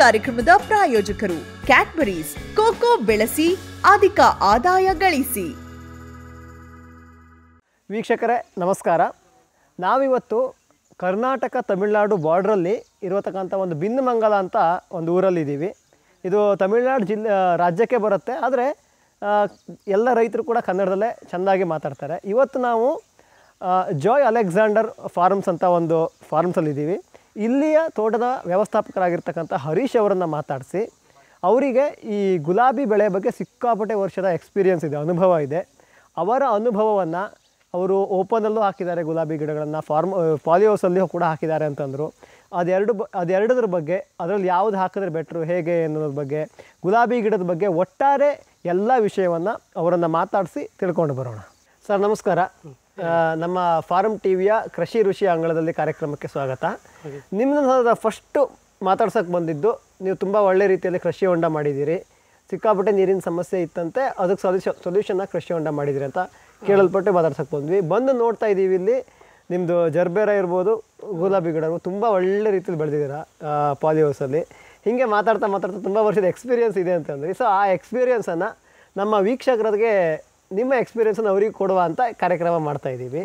ಕಾರ್ಯಕ್ರಮದ ಪ್ರಾಯೋಜಕರು Cadbury's cocoa ಬೆಳೆಸಿ ಅಧಿಕ ಆದಾಯ ಗಳಿಸಿ ವೀಕ್ಷಕರೇ ನಮಸ್ಕಾರ ನಾವಿವತ್ತು ಕರ್ನಾಟಕ ತಮಿಳುನಾಡು ಬಾರ್ಡ್ರಲ್ಲಿ ಇರತಕ್ಕಂಥ ಒಂದು ಭಿನ್ನಮಂಗಲ ಅಂತ ಒಂದು ಊರಲ್ಲಿದ್ದೀವಿ ಇದು ತಮಿಳುನಾಡು ಜಿಲ್ಲೆ ರಾಜ್ಯಕ್ಕೆ ಬರುತ್ತೆ ಆದರೆ ಎಲ್ಲ ರೈತರು ಕೂಡ ಕನ್ನಡದಲ್ಲೇ ಚೆನ್ನಾಗಿ ಮಾತಾಡ್ತಾರೆ ಇವತ್ತು ನಾವು ಜಾಯ್ ಅಲೆಕ್ಸಾಂಡರ್ ಫಾರ್ಮ್ಸ್ ಅಂತ ಒಂದು ಫಾರ್ಮ್ಸಲ್ಲಿದ್ದೀವಿ ಇಲ್ಲಿಯ ತೋಟದ ವ್ಯವಸ್ಥಾಪಕರಾಗಿರ್ತಕ್ಕಂಥ ಹರೀಶ್ ಅವರನ್ನು ಮಾತಾಡಿಸಿ ಅವರಿಗೆ ಈ ಗುಲಾಬಿ ಬೆಳೆ ಬಗ್ಗೆ ಸಿಕ್ಕಾಪಟ್ಟೆ ವರ್ಷದ ಎಕ್ಸ್ಪೀರಿಯೆನ್ಸ್ ಇದೆ ಅನುಭವ ಇದೆ ಅವರ ಅನುಭವವನ್ನು ಅವರು ಓಪನಲ್ಲೂ ಹಾಕಿದ್ದಾರೆ ಗುಲಾಬಿ ಗಿಡಗಳನ್ನು ಫಾರ್ಮ್ ಪಾಲಿಯೋಸಲ್ಲಿ ಕೂಡ ಹಾಕಿದ್ದಾರೆ ಅಂತಂದರು ಅದೆರಡು ಬ ಅದೆರಡದ್ರ ಬಗ್ಗೆ ಅದರಲ್ಲಿ ಯಾವುದು ಹಾಕಿದ್ರೆ ಬೆಟ್ರು ಹೇಗೆ ಅನ್ನೋದ್ರ ಬಗ್ಗೆ ಗುಲಾಬಿ ಗಿಡದ ಬಗ್ಗೆ ಒಟ್ಟಾರೆ ಎಲ್ಲ ವಿಷಯವನ್ನು ಅವರನ್ನು ಮಾತಾಡಿಸಿ ತಿಳ್ಕೊಂಡು ಬರೋಣ ಸರ್ ನಮಸ್ಕಾರ ನಮ್ಮ ಫಾರ್ಮ್ ಟಿ ವಿಯ ಕೃಷಿ ಋಷಿ ಅಂಗಳದಲ್ಲಿ ಕಾರ್ಯಕ್ರಮಕ್ಕೆ ಸ್ವಾಗತ ನಿಮ್ಮ ಫಸ್ಟು ಮಾತಾಡ್ಸೋಕ್ಕೆ ಬಂದಿದ್ದು ನೀವು ತುಂಬ ಒಳ್ಳೆ ರೀತಿಯಲ್ಲಿ ಕೃಷಿ ಹೊಂಡ ಮಾಡಿದ್ದೀರಿ ಸಿಕ್ಕಾಪಟ್ಟೆ ನೀರಿನ ಸಮಸ್ಯೆ ಇತ್ತಂತೆ ಅದಕ್ಕೆ ಸೊಲ್ಯೂಷನ್ ಸೊಲ್ಯೂಷನ್ನ ಕೃಷಿ ಹೊಂಡ ಮಾಡಿದಿರಿ ಅಂತ ಕೇಳಲ್ಪಟ್ಟು ಮಾತಾಡ್ಸೋಕ್ಕೆ ಬಂದ್ವಿ ಬಂದು ನೋಡ್ತಾ ಇದ್ದೀವಿ ಇಲ್ಲಿ ನಿಮ್ಮದು ಜರ್ಬೇರ ಇರ್ಬೋದು ಗುಲಾಬಿ ಗಿಡ ತುಂಬ ಒಳ್ಳೆ ರೀತಿಯಲ್ಲಿ ಬೆಳೆದಿದ್ದೀರಾ ಪಾಲಿ ಹೌಸಲ್ಲಿ ಹೀಗೆ ಮಾತಾಡ್ತಾ ಮಾತಾಡ್ತಾ ತುಂಬ ವರ್ಷದ ಎಕ್ಸ್ಪೀರಿಯೆನ್ಸ್ ಇದೆ ಅಂತಂದ್ರಿ ಸೊ ಆ ಎಕ್ಸ್ಪೀರಿಯೆನ್ಸನ್ನು ನಮ್ಮ ವೀಕ್ಷಕರಿಗೆ ನಿಮ್ಮ ಎಕ್ಸ್ಪೀರಿಯೆನ್ಸನ್ನು ಅವ್ರಿಗೆ ಕೊಡುವ ಅಂತ ಕಾರ್ಯಕ್ರಮ ಮಾಡ್ತಾ ಇದ್ದೀವಿ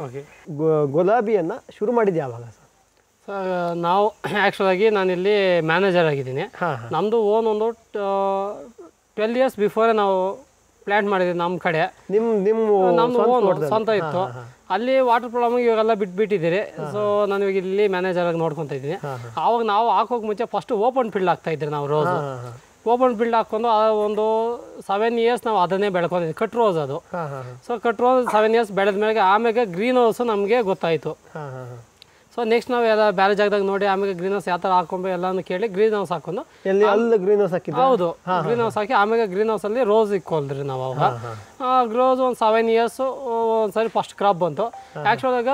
ಗುಲಾಬಿಯನ್ನು ಶುರು ಮಾಡಿದ್ದು ಯಾವಾಗ ಸರ್ ನಾವು ಆ್ಯಕ್ಚುಲಾಗಿ ನಾನಿಲ್ಲಿ ಮ್ಯಾನೇಜರ್ ಆಗಿದ್ದೀನಿ ನಮ್ಮದು ಓನ್ ಒಂದು ಟ್ವೆಲ್ ಇಯರ್ಸ್ ಬಿಫೋರೇ ನಾವು ಪ್ಲ್ಯಾನ್ ಮಾಡಿದ್ವಿ ನಮ್ಮ ಕಡೆ ನಿಮ್ಮ ನಿಮ್ಮ ನಮ್ಮದು ಸ್ವಂತ ಇತ್ತು ಅಲ್ಲಿ ವಾಟರ್ ಪ್ರಾಬ್ಲಮ್ ಇವಾಗೆಲ್ಲ ಬಿಟ್ಬಿಟ್ಟಿದ್ದೀರಿ ಸೊ ನಾನು ಇವಾಗ ಇಲ್ಲಿ ಮ್ಯಾನೇಜರ್ ಆಗಿ ನೋಡ್ಕೊತ ಇದ್ದೀನಿ ಆವಾಗ ನಾವು ಹಾಕೋಕೆ ಮುಂಚೆ ಫಸ್ಟ್ ಓಪನ್ ಫೀಲ್ಡ್ ಆಗ್ತಾ ಇದ್ರಿ ನಾವು ರೋಸ್ ಓಪನ್ ಫೀಲ್ಡ್ ಹಾಕೊಂಡು ಆ ಒಂದು ಸೆವೆನ್ ಇಯರ್ಸ್ ನಾವು ಅದನ್ನೇ ಬೆಳ್ಕೊಂಡಿದ್ವಿ ಕಟ್ ರೋಸ್ ಅದು so cut rose seven years ಬೆಳೆದ ಮೇಲೆ ಆಮೇಲೆ ಗ್ರೀನ್ ಹೌಸ್ ನಮಗೆ ಗೊತ್ತಾಯಿತು ಸೊ ನೆಕ್ಸ್ಟ್ ನಾವು ಎಲ್ಲ ಬೇರೆ ಜಾಗದಾಗ ನೋಡಿ ಆಮೇಲೆ ಗ್ರೀನ್ ಹೌಸ್ ಯಾವ ತರ ಹಾಕೊಂಡು ಎಲ್ಲಾನು ಕೇಳಿ ಗ್ರೀನ್ ಹೌಸ್ ಹಾಕೊಂಡು ಗ್ರೀನ್ ಹೌಸ್ ಹೌದು ಗ್ರೀನ್ ಹೌಸ್ ಹಾಕಿ ಆಮೇಲೆ ಗ್ರೀನ್ ಹೌಸ್ ಅಲ್ಲಿ ರೋಸ್ ಇಕ್ಕೊಲ್ರಿ ನಾವು ಅವಾಗ ರೋಸ್ ಒಂದ್ ಸೆವೆನ್ ಇಯರ್ಸ್ ಒಂದ್ಸರಿ ಫಸ್ಟ್ ಕ್ರಾಪ್ ಬಂತು ಆಕ್ಚುಲ್ ಆಗ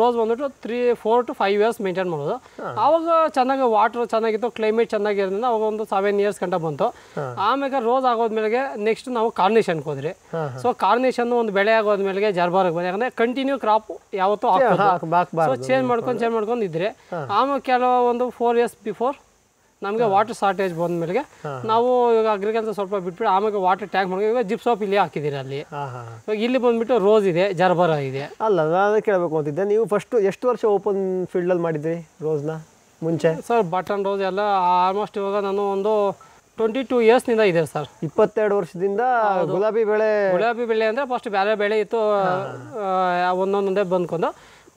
ರೋಸ್ ಬಂದ್ಬಿಟ್ಟು three four to five years maintain ಮಾಡೋದು ಅವಾಗ ಚೆನ್ನಾಗಿ ವಾಟರ್ ಚೆನ್ನಾಗಿತ್ತು ಕ್ಲೈಮೇಟ್ ಚೆನ್ನಾಗಿರೋದ್ರಿಂದ ಅವಾಗ ಒಂದು ಸೆವೆನ್ ಇಯರ್ಸ್ ಗಂಟ ಬಂತು ಆಮೇಲೆ ರೋಸ್ ಆಗೋದ್ಮೇಲೆ ನೆಕ್ಸ್ಟ್ ನಾವು ಕಾರ್ನೇಷನ್ ಹೋದ್ರಿ ಸೊ ಕಾರ್ನೇಷನ್ ಒಂದು ಬೆಳೆ ಆಗೋದ್ಮೇಲೆ ಜರ್ಬಾರ್ಗೆ ಯಾಕಂದ್ರೆ ಕಂಟಿನ್ಯೂ ಕ್ರಾಪ್ ಯಾವತ್ತೂ ಚೇಂಜ್ ಮಾಡ್ಕೊಂಡು ಪಂಚರ್ ಮಾಡ್ಕೊಂಡಿದ್ರೆ ಆಮೇಲೆ ಕೆಲವು ಒಂದು ಫೋರ್ ಇಯರ್ಸ್ ಬಿಫೋರ್ ನಮಗೆ ವಾಟರ್ ಶಾರ್ಟೇಜ್ ಬಂದ್ಮೇಲೆ ನಾವು ಇವಾಗ ಅಗ್ರಿಕಲ್ಚರ್ ಸ್ವಲ್ಪ ಬಿಟ್ಬಿಟ್ಟು ಆಮೇಲೆ ವಾಟರ್ ಟ್ಯಾಂಕ್ ಮಾಡಿ ಇವಾಗ ಸಾಪ್ ಇಲ್ಲಿ ಹಾಕಿದ್ದೀರಿ ಅಲ್ಲಿ ಇವಾಗ ಇಲ್ಲಿ ಬಂದ್ಬಿಟ್ಟು ರೋಸ್ ಇದೆ ಜರ್ಬರ ಇದೆ ಅಲ್ಲ ನಾನು ಕೇಳಬೇಕು ಅಂತಿದ್ದೆ ನೀವು ಫಸ್ಟ್ ಎಷ್ಟು ವರ್ಷ ಓಪನ್ ಅಲ್ಲಿ ಮಾಡಿದ್ರಿ ರೋಸ್ನ ಮುಂಚೆ ಸರ್ ಬಟನ್ ರೋಸ್ ಎಲ್ಲ ಆಲ್ಮೋಸ್ಟ್ ಇವಾಗ ನಾನು ಒಂದು ಟ್ವೆಂಟಿ ಟೂ ಇಯರ್ಸ್ನಿಂದ ಇದೆ ಸರ್ ಇಪ್ಪತ್ತೆರಡು ವರ್ಷದಿಂದ ಗುಲಾಬಿ ಬೆಳೆ ಗುಲಾಬಿ ಬೆಳೆ ಅಂದ್ರೆ ಫಸ್ಟ್ ಬೇರೆ ಬೆಳೆ ಇತ್ತು ಒಂದೊಂದೊಂದೇ ಬಂದ್ಕೊಂಡು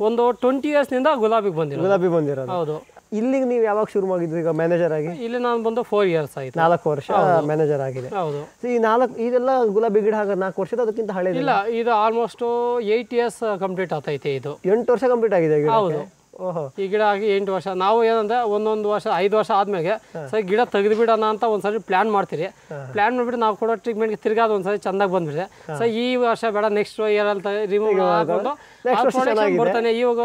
ಒಂದು ಟ್ವೆಂಟಿ ಇಯರ್ಸ್ನಿಂದ ಗುಲಾಬಿಗೆ ಬಂದಿರೋದು ಗುಲಾಬಿ ಬಂದಿರೋದು ಹೌದು ಇಲ್ಲಿಗೆ ನೀವು ಯಾವಾಗ ಶುರು ಮಾಡಿದ್ರಿ ಈಗ ಮ್ಯಾನೇಜರ್ ಆಗಿ ಇಲ್ಲಿ ನಾನು ಬಂದು ಫೋರ್ ಇಯರ್ಸ್ ಆಯ್ತು ನಾಲ್ಕು ವರ್ಷ ಮ್ಯಾನೇಜರ್ ಆಗಿದೆ ಹೌದು ಈ ನಾಲ್ಕು ಇದೆಲ್ಲ ಗುಲಾಬಿ ಗಿಡ ಹಾಗೆ ನಾಲ್ಕು ವರ್ಷದ ಅದಕ್ಕಿಂತ ಹಳೆ ಇಲ್ಲ ಇದು ಆಲ್ಮೋಸ್ಟ್ ಏಯ್ಟ್ ಇಯರ್ಸ್ ಕಂಪ್ಲೀಟ್ ಆಗ್ತೈತೆ ಇದು ಎಂಟು ವರ್ಷ ಕಂಪ್ಲೀಟ್ ಆಗಿದೆ ಹೌದು ಈ ಗಿಡ ಆಗಿ ಎಂಟು ವರ್ಷ ನಾವು ಏನಂದ್ರೆ ಒಂದೊಂದು ವರ್ಷ ಐದು ವರ್ಷ ಆದ್ಮೇಲೆ ಸರಿ ಗಿಡ ಬಿಡೋಣ ಅಂತ ಒಂದ್ಸರಿ ಪ್ಲಾನ್ ಮಾಡ್ತೀರಿ ಪ್ಲಾನ್ ಮಾಡ್ಬಿಟ್ಟು ನಾವು ಕೊಡೋ ಟ್ರೀಟ್ಮೆಂಟ್ಗೆ ತಿರ್ಗಾ ಒಂದ್ಸರಿ ಚೆನ್ನಾಗಿ ಬಂದ್ಬಿಡ್ರಿ ಸೊ ಈ ವರ್ಷ ಬೇಡ ನೆಕ್ಸ್ಟ್ ಇಯರ್ ಅಂತ ರಿಮೂವ್ ಬರ್ತಾನೆ ಇವಾಗ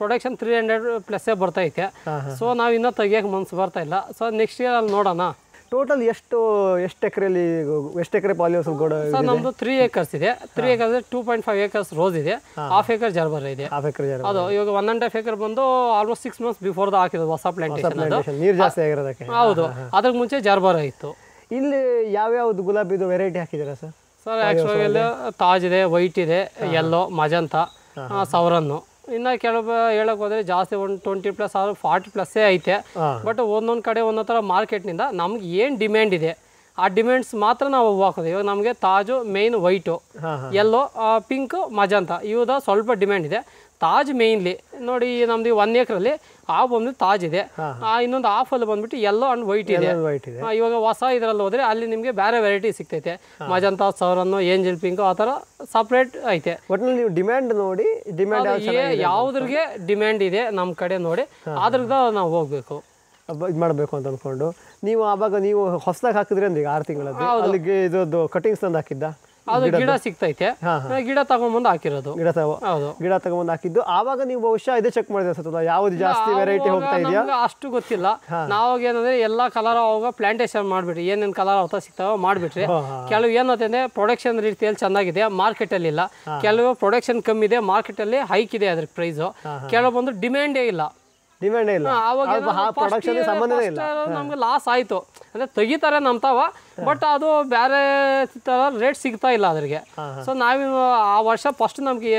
ಪ್ರೊಡಕ್ಷನ್ ತ್ರೀ ಹಂಡ್ರೆಡ್ ಬರ್ತಾ ಬರ್ತೈತೆ ಸೊ ನಾವು ಇನ್ನೂ ತೆಗಿಯೋಕೆ ಮನ್ಸು ಬರ್ತಾ ಇಲ್ಲ ಸೊ ನೆಕ್ಸ್ಟ್ ಇಯರ್ ಅಲ್ಲಿ ನೋಡೋಣ ಟೋಟಲ್ ಎಷ್ಟು ಎಷ್ಟು ಎಕರೆಯಲ್ಲಿ ಎಷ್ಟು ಎಕರೆ ಪಾಲಿಹೌಸ್ ಸರ್ ನಮ್ದು ತ್ರೀ ಏಕರ್ಸ್ ಇದೆ three acres two point five acres rose ಇದೆ ಹಾಫ್ ಏಕರ್ ಜರ್ಬರ್ ಇದೆ ಹಾಫ್ ಏಕರ್ ಜರ್ಬರ್ ಅದು ಇವಾಗ ಒನ್ ಅಂಡ್ ಹಾಫ್ ಏಕರ್ ಬಂದು ಆಲ್ಮೋಸ್ಟ್ ಸಿಕ್ಸ್ ಮಂತ್ಸ್ ಬಿಫೋರ್ ಹಾಕಿರೋದು ಹೊಸ ಪ್ಲಾಂಟ್ ನೀರು ಜಾಸ್ತಿ ಆಗಿರೋದಕ್ಕೆ ಹೌದು ಅದ್ರ ಮುಂಚೆ ಜರ್ಬರ್ ಆಯಿತು ಇಲ್ಲಿ ಯಾವ ಯಾವ್ಯಾವ್ದು ಗುಲಾಬಿದು ವೆರೈಟಿ ಹಾಕಿದ್ದೀರಾ ಸರ್ ಸರ್ ಆ್ಯಕ್ಚುಲಿ ತಾಜ್ ಇದೆ ವೈಟ್ ಇದೆ ಯೆಲ್ಲೋ ಮಜಂತ ಸವರನ್ನು ಇನ್ನು ಕೆಲವು ಹೇಳಕ್ ಹೋದ್ರೆ ಜಾಸ್ತಿ ಒನ್ ಟ್ವೆಂಟಿ ಪ್ಲಸ್ ಆದ್ರೂ ಫಾರ್ಟಿ ಪ್ಲಸ್ಸೇ ಐತೆ ಬಟ್ ಒಂದೊಂದು ಕಡೆ ಒಂದೊಂದು ಥರ ಮಾರ್ಕೆಟ್ನಿಂದ ನಮ್ಗೆ ಏನು ಡಿಮ್ಯಾಂಡ್ ಇದೆ ಆ ಡಿಮ್ಯಾಂಡ್ಸ್ ಮಾತ್ರ ನಾವು ಹೂವು ಹಾಕೋದು ಇವಾಗ ನಮಗೆ Taj main white yellow pink magenta ಇವುದ ಸ್ವಲ್ಪ ಡಿಮ್ಯಾಂಡ್ ಇದೆ ತಾಜ್ ಮೇಯ್ನ್ಲಿ ನೋಡಿ ನಮ್ದು ಒನ್ ಏಕ್ರಲ್ಲಿ ಹಾಫ್ ಒಂದು ತಾಜ್ ಇದೆ ಆ ಇನ್ನೊಂದು ಆಫ್ ಅಲ್ಲಿ ಬಂದ್ಬಿಟ್ಟು ಎಲ್ಲೋ ಅಂಡ್ ವೈಟ್ ಇದೆ ಇವಾಗ ಹೊಸ ಇದ್ರಲ್ಲಿ ಹೋದ್ರೆ ಅಲ್ಲಿ ನಿಮಗೆ ಬೇರೆ ವೆರೈಟಿ ಸಿಕ್ತೈತೆ ಮಜಂತ ಸೌರನ್ನು ಏಂಜಲ್ ಪಿಂಕ್ ಆ ಥರ ಸಪ್ರೇಟ್ ಐತೆ ನೀವು ಡಿಮ್ಯಾಂಡ್ ನೋಡಿ ಡಿಮ್ಯಾಂಡ್ ಯಾವ್ದ್ರಿಗೆ ಡಿಮ್ಯಾಂಡ್ ಇದೆ ನಮ್ ಕಡೆ ನೋಡಿ ಅದ್ರದ ನಾವು ಹೋಗ್ಬೇಕು ಇದು ಮಾಡಬೇಕು ಅಂತ ಅನ್ಕೊಂಡು ನೀವು ಆವಾಗ ನೀವು ಹೊಸದಾಗಿ ಹಾಕಿದ್ರೆ ಅಂದ್ರೆ ಆರು ತಿಂಗಳಲ್ಲಿ ಇದು ಕಟಿಂಗ್ಸ್ ತಂದು ಹಾಕಿದ್ದ ಅದು ಗಿಡ ಸಿಗ್ತೈತೆ ಗಿಡ ತಗೊಂಡ್ಬಂದು ಹಾಕಿರೋದು ಗಿಡ ಹೌದು ಗಿಡ ತಗೊಂಡ್ ಹಾಕಿದ್ದು ಆವಾಗ ನೀವು ಬಹುಶಃ ಇದೇ ಚೆಕ್ ಮಾಡಿದ್ರೆ ಯಾವ್ದು ಜಾಸ್ತಿ ವೆರೈಟಿ ಹೋಗ್ತಾ ಇದೆಯಾ ಅಷ್ಟು ಗೊತ್ತಿಲ್ಲ ನಾವಾಗ ಏನಂದ್ರೆ ಎಲ್ಲಾ ಕಲರ್ ಅವಾಗ ಪ್ಲಾಂಟೇಶನ್ ಮಾಡ್ಬಿಟ್ರಿ ಏನೇನ್ ಕಲರ್ ಅವತ ಸಿಗ್ತಾವ ಮಾಡ್ಬಿಟ್ರಿ ಕೆಲವು ಏನಂತಂದ್ರೆ ಪ್ರೊಡಕ್ಷನ್ ರೀತಿಯಲ್ಲಿ ಚೆನ್ನಾಗಿದೆ ಮಾರ್ಕೆಟ್ ಅಲ್ಲಿ ಇಲ್ಲ ಕೆಲವು ಪ್ರೊಡಕ್ಷನ್ ಕಮ್ಮಿ ಇದೆ ಮಾರ್ಕೆಟ್ ಅಲ್ಲಿ ಹೈಕ್ ಇದೆ ಅದ್ರ ಪ್ರೈಸು ಕೆಲವೊಂದು ಡಿಮ್ಯಾಂಡೇ ಇಲ್ಲ ಡಿಮ್ಯಾಂಡ್ ಇಲ್ಲ ಆವಾಗ ಪ್ರೊಡಕ್ಷನ್ ಸಂಬಂಧನೇ ಇಲ್ಲ ನಮ್ಗೆ ಲಾಸ್ ಆಯಿತು ಅಂದರೆ ತೆಗಿತಾರೆ ನಮ್ತಾವ ಬಟ್ ಅದು ಬೇರೆ ಥರ ರೇಟ್ ಸಿಗ್ತಾ ಇಲ್ಲ ಅದ್ರಿಗೆ ಸೊ ನಾವು ಆ ವರ್ಷ ಫಸ್ಟ್ ನಮಗೆ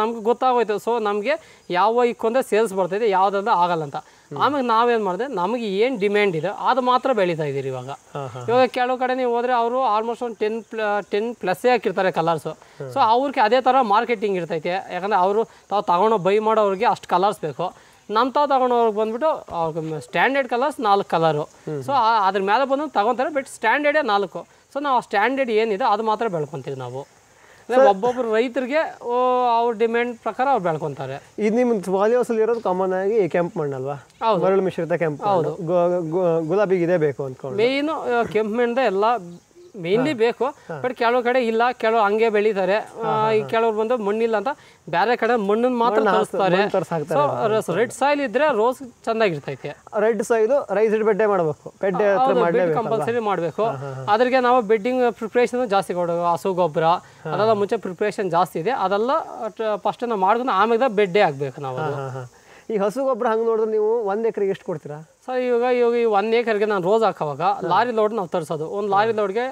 ನಮ್ಗೆ ಗೊತ್ತಾಗೋಯ್ತು ಸೊ ನಮಗೆ ಯಾವ ಇಕ್ಕೊಂದ್ರೆ ಸೇಲ್ಸ್ ಬರ್ತೈತೆ ಯಾವುದಂದ್ರೆ ಆಗಲ್ಲ ಅಂತ ಆಮೇಲೆ ನಾವೇನು ಮಾಡಿದೆ ನಮಗೆ ಏನು ಡಿಮ್ಯಾಂಡ್ ಇದೆ ಅದು ಮಾತ್ರ ಬೆಳೀತಾ ಇದ್ದೀರಿ ಇವಾಗ ಇವಾಗ ಕೆಲವು ಕಡೆ ನೀವು ಹೋದ್ರೆ ಅವರು ಆಲ್ಮೋಸ್ಟ್ ಒಂದು ಟೆನ್ ಪ್ಲ ಟೆನ್ ಪ್ಲಸ್ಸೇ ಹಾಕಿರ್ತಾರೆ ಕಲರ್ಸು ಸೊ ಅವ್ರಿಗೆ ಅದೇ ಥರ ಮಾರ್ಕೆಟಿಂಗ್ ಇರ್ತೈತೆ ಯಾಕಂದ್ರೆ ಅವರು ತಾವು ತಗೊಂಡು ಬೈ ಮಾಡೋರಿಗೆ ಅಷ್ಟು ಕಲರ್ಸ್ ಬೇಕು ನಮ್ಮ ತಾವ ತಗೊಂಡವ್ರಿಗೆ ಬಂದ್ಬಿಟ್ಟು ಸ್ಟ್ಯಾಂಡರ್ಡ್ ಕಲರ್ಸ್ ನಾಲ್ಕು ಕಲರು ಸೊ ಅದ್ರ ಮೇಲೆ ಬಂದು ತಗೊತಾರೆ ಬಟ್ ಸ್ಟ್ಯಾಂಡರ್ಡೇ ನಾಲ್ಕು ಸೊ ನಾವು ಆ ಸ್ಟ್ಯಾಂಡರ್ಡ್ ಏನಿದೆ ಅದು ಮಾತ್ರ ಬೆಳ್ಕೊತೀವಿ ನಾವು ಒಬ್ಬೊಬ್ರು ರೈತರಿಗೆ ಅವ್ರ ಡಿಮ್ಯಾಂಡ್ ಪ್ರಕಾರ ಅವ್ರು ಬೆಳ್ಕೊತಾರೆ ಇದು ನಿಮ್ಮ ವಾಲಿ ಇರೋದು ಕಾಮನ್ ಆಗಿ ಕೆಂಪು ಮಣ್ಣಲ್ವಾ ಮರಳು ಮಿಶ್ರಿತ ಕೆಂಪು ಹೌದು ಗುಲಾಬಿಗೆ ಇದೇ ಬೇಕು ಅಂದ್ಕೊಂಡು ಮೇಯ್ನು ಕೆಂಪು ಮಣ್ಣದ ಎಲ್ಲ ಮೇನ್ಲಿ ಬೇಕು ಬಟ್ ಕೆಲವು ಕಡೆ ಇಲ್ಲ ಕೆಲವು ಹಂಗೆ ಬೆಳೀತಾರೆ ಕೆಲವ್ರು ಬಂದು ಮಣ್ಣಿಲ್ಲ ಅಂತ ಬೇರೆ ಕಡೆ ಮಣ್ಣು ಮಾತ್ರ ತರಿಸ್ತಾರೆ ರೆಡ್ ಸಾಯಿಲ್ ಇದ್ರೆ ರೋಸ್ ಚೆನ್ನಾಗಿರ್ತೈತೆ ರೆಡ್ ಸಾಯಿಲ್ ರೈಸ್ ಬೆಡ್ಡೆ ಮಾಡಬೇಕು ಬೆಡ್ಡೆ ಕಂಪಲ್ಸರಿ ಮಾಡಬೇಕು ಅದ್ರಿಗೆ ನಾವು ಬೆಡ್ಡಿಂಗ್ ಪ್ರಿಪ್ರೇಷನ್ ಜಾಸ್ತಿ ಕೊಡೋದು ಹಸು ಗೊಬ್ಬರ ಅದೆಲ್ಲ ಮುಂಚೆ ಪ್ರಿಪ್ರೇಷನ್ ಜಾಸ್ತಿ ಇದೆ ಅದೆಲ್ಲ ಫಸ್ಟ್ ನಾವು ಮಾಡಿದ್ರೆ ಆಮೇಲೆ ಬೆಡ್ಡೆ ಆಗ್ಬೇಕು ನಾವು ಈ ಹಸು ಗೊಬ್ಬರ ಹಂಗೆ ನೋಡಿದ್ರೆ ನೀವು ಒಂದ್ ಎಕರೆಗೆ ಎಷ್ಟು ಕೊಡ್ತೀರಾ ಸೊ ಇವಾಗ ಇವಾಗ ಈ ಒನ್ ಏಕರ್ಗೆ ನಾನು ರೋಸ್ ಹಾಕೋವಾಗ ಲಾರಿ ಲೋಡ್ ನಾವು ತರಿಸೋದು ಒಂದು ಲಾರಿ ಲೋಡ್ಗೆ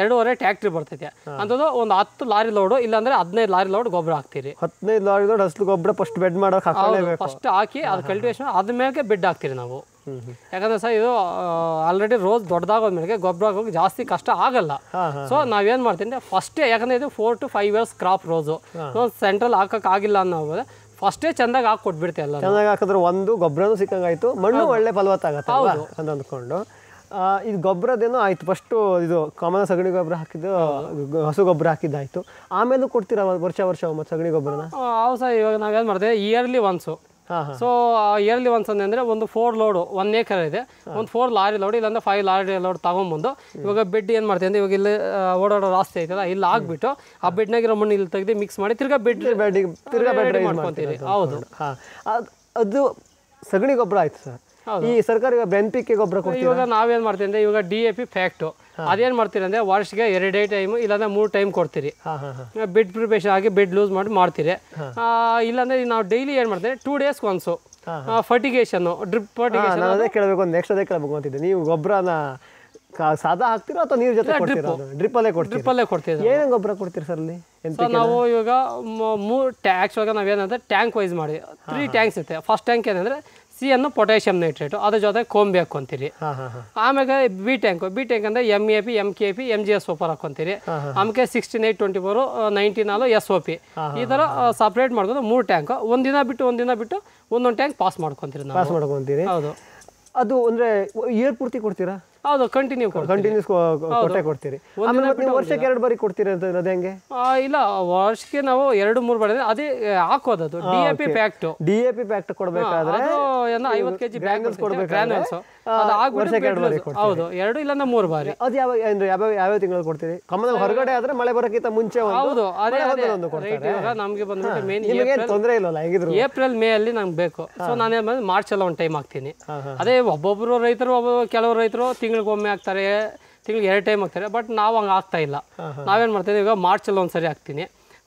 ಎರಡೂವರೆ ಟ್ಯಾಕ್ಟ್ರಿ ಬರ್ತೈತೆ ಅಂಥದ್ದು ಒಂದು ಹತ್ತು ಲಾರಿ ಲೋಡು ಇಲ್ಲಾಂದ್ರೆ ಹದಿನೈದು ಲಾರಿ ಲೋಡ್ ಗೊಬ್ಬರ ಹಾಕ್ತೀರಿ ಹದಿನೈದು ಲಾರಿ ಲೋಡ್ ಗೊಬ್ಬರ ಫಸ್ಟ್ ಬೆಡ್ ಮಾಡೋಕೆ ಫಸ್ಟ್ ಹಾಕಿ ಅದು ಕಲ್ಟಿವೇಶನ್ ಅದ್ಮೇಲೆ ಬೆಡ್ ಹಾಕ್ತೀರಿ ನಾವು ಯಾಕಂದ್ರೆ ಸರ್ ಇದು ಆಲ್ರೆಡಿ ರೋಸ್ ದೊಡ್ಡದಾಗೋದ್ಮೇಲೆ ಗೊಬ್ಬರ ಹಾಕೋಕೆ ಜಾಸ್ತಿ ಕಷ್ಟ ಆಗಲ್ಲ ಸೊ ನಾವೇನು ಮಾಡ್ತೀನಿ ಫಸ್ಟ್ ಯಾಕಂದ್ರೆ ಇದು four to five years crop rose central ಹಾಕೋಕ್ಕಾಗಿಲ್ಲ ಅನ್ನೋ ಅಷ್ಟೇ ಚಂದಾಗ ಹಾಕಿ ಕೊಟ್ಬಿಡ್ತೆ ಅಲ್ಲ ಚೆನ್ನಾಗಿ ಹಾಕಿದ್ರೆ ಒಂದು ಗೊಬ್ಬರನೂ ಸಿಕ್ಕಂಗಾಯ್ತು ಮಣ್ಣು ಒಳ್ಳೆ ಫಲವತ್ತ ಅಂತ ಅಂದ್ಕೊಂಡು ಇದು ಗೊಬ್ಬರದೇನೋ ಆಯಿತು ಫಸ್ಟ್ ಇದು ಕಾಮನ್ ಸಗಣಿ ಗೊಬ್ಬರ ಹಾಕಿದ್ದು ಹಸು ಗೊಬ್ಬರ ಹಾಕಿದ್ದಾಯ್ತು ಆಮೇಲೆ ಕೊಡ್ತೀರಾ ವರ್ಷ ವರ್ಷ ಸಗಣಿ ಗೊಬ್ಬರನ ಹೌದು ಸರ್ ಇವಾಗ ನಾವೇನು ಮಾಡ್ತೇವೆ yearly once so yearly once ಅಂದರೆ ಒಂದು ಫೋರ್ ಲೋಡ್ ಒನ್ ಏಕರ್ ಇದೆ ಒಂದು ಫೋರ್ ಲಾರಿ ಲೋಡ್ ಇಲ್ಲಾಂದ್ರೆ ಫೈವ್ ಲಾರಿ ಲೋಡ್ ತಗೊಂಬಂದು ಇವಾಗ ಬೆಡ್ ಏನು ಮಾಡ್ತೀವಿ ಅಂದ್ರೆ ಇವಾಗ ಇಲ್ಲಿ ಓಡಾಡೋ ರಾಸ್ತೆ ಐತಲ್ಲ ಇಲ್ಲಿ ಹಾಕ್ಬಿಟ್ಟು ಆ ಬೆಡ್ನಾಗಿರೋ ಮಣ್ಣು ಇಲ್ಲಿ ತೆಗ್ದು ಮಿಕ್ಸ್ ಮಾಡಿ ತಿರ್ಗಾ ಬೆಡ್ ಬೆಡ್ ತಿರ್ಗಾ ಬೆಡ್ ಮಾಡ್ಕೊತೀವಿ ಹೌದು ಅದು ಸಗಣಿ ಗೊಬ್ಬರ ಆಯ್ತು ಸರ್ ಈ ಸರ್ಕಾರ ಈಗ ಎನ್ ಪಿ ಕೆ ಗೊಬ್ಬರ ಇವಾಗ ನಾವೇನ್ ಮಾಡ್ತೀವಿ ಅಂದ್ರೆ ಇವಾಗ ಡಿ ಎ ಪಿ ಫ್ಯಾಕ್ಟು ಅದೇನ್ ಮಾಡ್ತೀರಿ ಅಂದ್ರೆ ವರ್ಷಕ್ಕೆ ಎರಡೇ ಟೈಮ್ ಇಲ್ಲಾಂದ್ರೆ ಮೂರು ಟೈಮ್ ಕೊಡ್ತೀರಿ ಬೆಡ್ ಪ್ರಿಪೇಷನ್ ಆಗಿ ಬೆಡ್ ಲೂಸ್ ಮಾಡಿ ಮಾಡ್ತೀರಿ ಇಲ್ಲಾಂದ್ರೆ ನಾವು ಡೈಲಿ ಏನ್ ಮಾಡ್ತೀವಿ two days once fertigation drip fertigation ಅದೇ ಕೇಳಬೇಕು ನೆಕ್ಸ್ಟ್ ಅದೇ ಕೇಳಬೇಕು ಅಂತಿದ್ದೆ ನೀವು ಗೊಬ್ಬರನ ಸಾದಾ ಹಾಕ್ತೀರಾ ಅಥವಾ ನೀರು ಜೊತೆ ಡ್ರಿಪ್ ಅಲ್ಲೇ ಕೊಡ್ತೀವಿ ಅಲ್ಲೇ ಕೊಡ್ತೀವಿ ಏನೇನು ಗೊಬ್ಬರ ಕೊಡ್ತೀರಿ ಸರ್ ಅಲ್ಲಿ ನಾವು ಇವಾಗ ಮೂರು ಟ್ಯಾಕ್ಸ್ ಇವಾಗ ನಾವೇನಂದ್ರೆ ಟ್ಯಾಂಕ್ ವೈಸ್ ಮಾಡಿ ತ್ರೀ ಟ್ಯಾಂಕ್ಸ್ ಇರುತ್ತೆ ಫಸ್ಟ್ ಟ್ಯಾಂಕ್ ಏನಂದ್ರೆ ಸಿ ಅನ್ನು ಪೊಟ್ಯಾಷಿಯಂ ನೈಟ್ರೇಟು ಅದ್ರ ಜೊತೆ ಕೊಂಬೆ ಹಾಕೊಂತೀರಿ ಆಮೇಲೆ ಬಿ ಟ್ಯಾಂಕ್ ಬಿ ಟ್ಯಾಂಕ್ ಅಂದ್ರೆ M A P M K P M G S ಓಪರ್ ಹಾಕೊಂತೀರಿ ಆಮೇಲೆ sixteen eight twenty four ninety S O P ಈ ಥರ ಸಪ್ರೇಟ್ ಮಾಡ್ಕೊಂಡು ಮೂರು ಟ್ಯಾಂಕ್ ಒಂದಿನ ಬಿಟ್ಟು ಒಂದಿನ ಬಿಟ್ಟು ಒಂದೊಂದು ಟ್ಯಾಂಕ್ ಪಾಸ್ ಮಾಡ್ಕೊಂತೀರಿ ಪಾಸ್ ಹೌದು ಅದು ಅಂದರೆ ಇಯರ್ ಪೂರ್ತಿ ಕೊಡ್ತೀರಾ ಹೌದು ಕಂಟಿನ್ಯೂ ಕಂಟಿನ್ಯೂಸ್ ಕೊಟ್ಟೆ ಕೊಡ್ತೀರಿ ಆಮೇಲೆ ವರ್ಷಕ್ಕೆ ಎರಡು ಬಾರಿ ಕೊಡ್ತೀರಿ ಅಂತ ಅದು ಹೆಂಗೆ ಇಲ್ಲ ವರ್ಷಕ್ಕೆ ನಾವು ಎರಡು ಮೂರು ಬಾರಿ ಅದೇ ಹಾಕೋದು D A P packet D A P packet ಕೊಡಬೇಕಾದ್ರೆ ಐವತ್ತು ಕೆಜಿ ಬ್ಯಾಂಗಲ್ಸ್ ಕೊಡಬೇಕಾದ್ರೆ ಹೌದು ಎರಡು ಇಲ್ಲ ಮೂರು ಬಾರಿ ಅದು ಯಾವ ಯಾವ ಯಾವ ತಿಂಗಳು ಕೊಡ್ತೀರಿ ಕಮಲ ಹೊರಗಡೆ ಆದ್ರೆ ಮಳೆ ಬರೋಕ್ಕಿಂತ ಮುಂಚೆ ಹೌದು ಅದೇ ಒಂದು ನಮಗೆ ಮೇನ್ ಏಪ್ರಿಲ್ ಮೇ ಅಲ್ಲಿ ನಮ್ಗೆ ಬೇಕು ಸೊ ನಾನು ಬಂದು ಮಾರ್ಚ್ ಎಲ್ಲ ಒಂದ್ ಟೈಮ್ ಹಾಕ್ತೀನಿ ಅದೇ ಒಬ್ಬೊಬ್ರು ರೈತರು ಒಬ್ಬ ಕೆಲವು ರೈತರು ತಿಂಗಳಿಗೊಮ್ಮೆ ಹಾಕ್ತಾರೆ ತಿಂಗಳಿಗೆ ಎರಡು ಟೈಮ್ ಹಾಕ್ತಾರೆ ಬಟ್ ನಾವು ಹಂಗೆ ಆಗ್ತಾ ಇಲ್ಲ ನಾವೇನು ಮಾಡ್ತೀವಿ ಈಗ ಮಾರ್ಚ್ ಅಲ್ಲಿ ಸರಿ ಹಾಕ್ತೀನಿ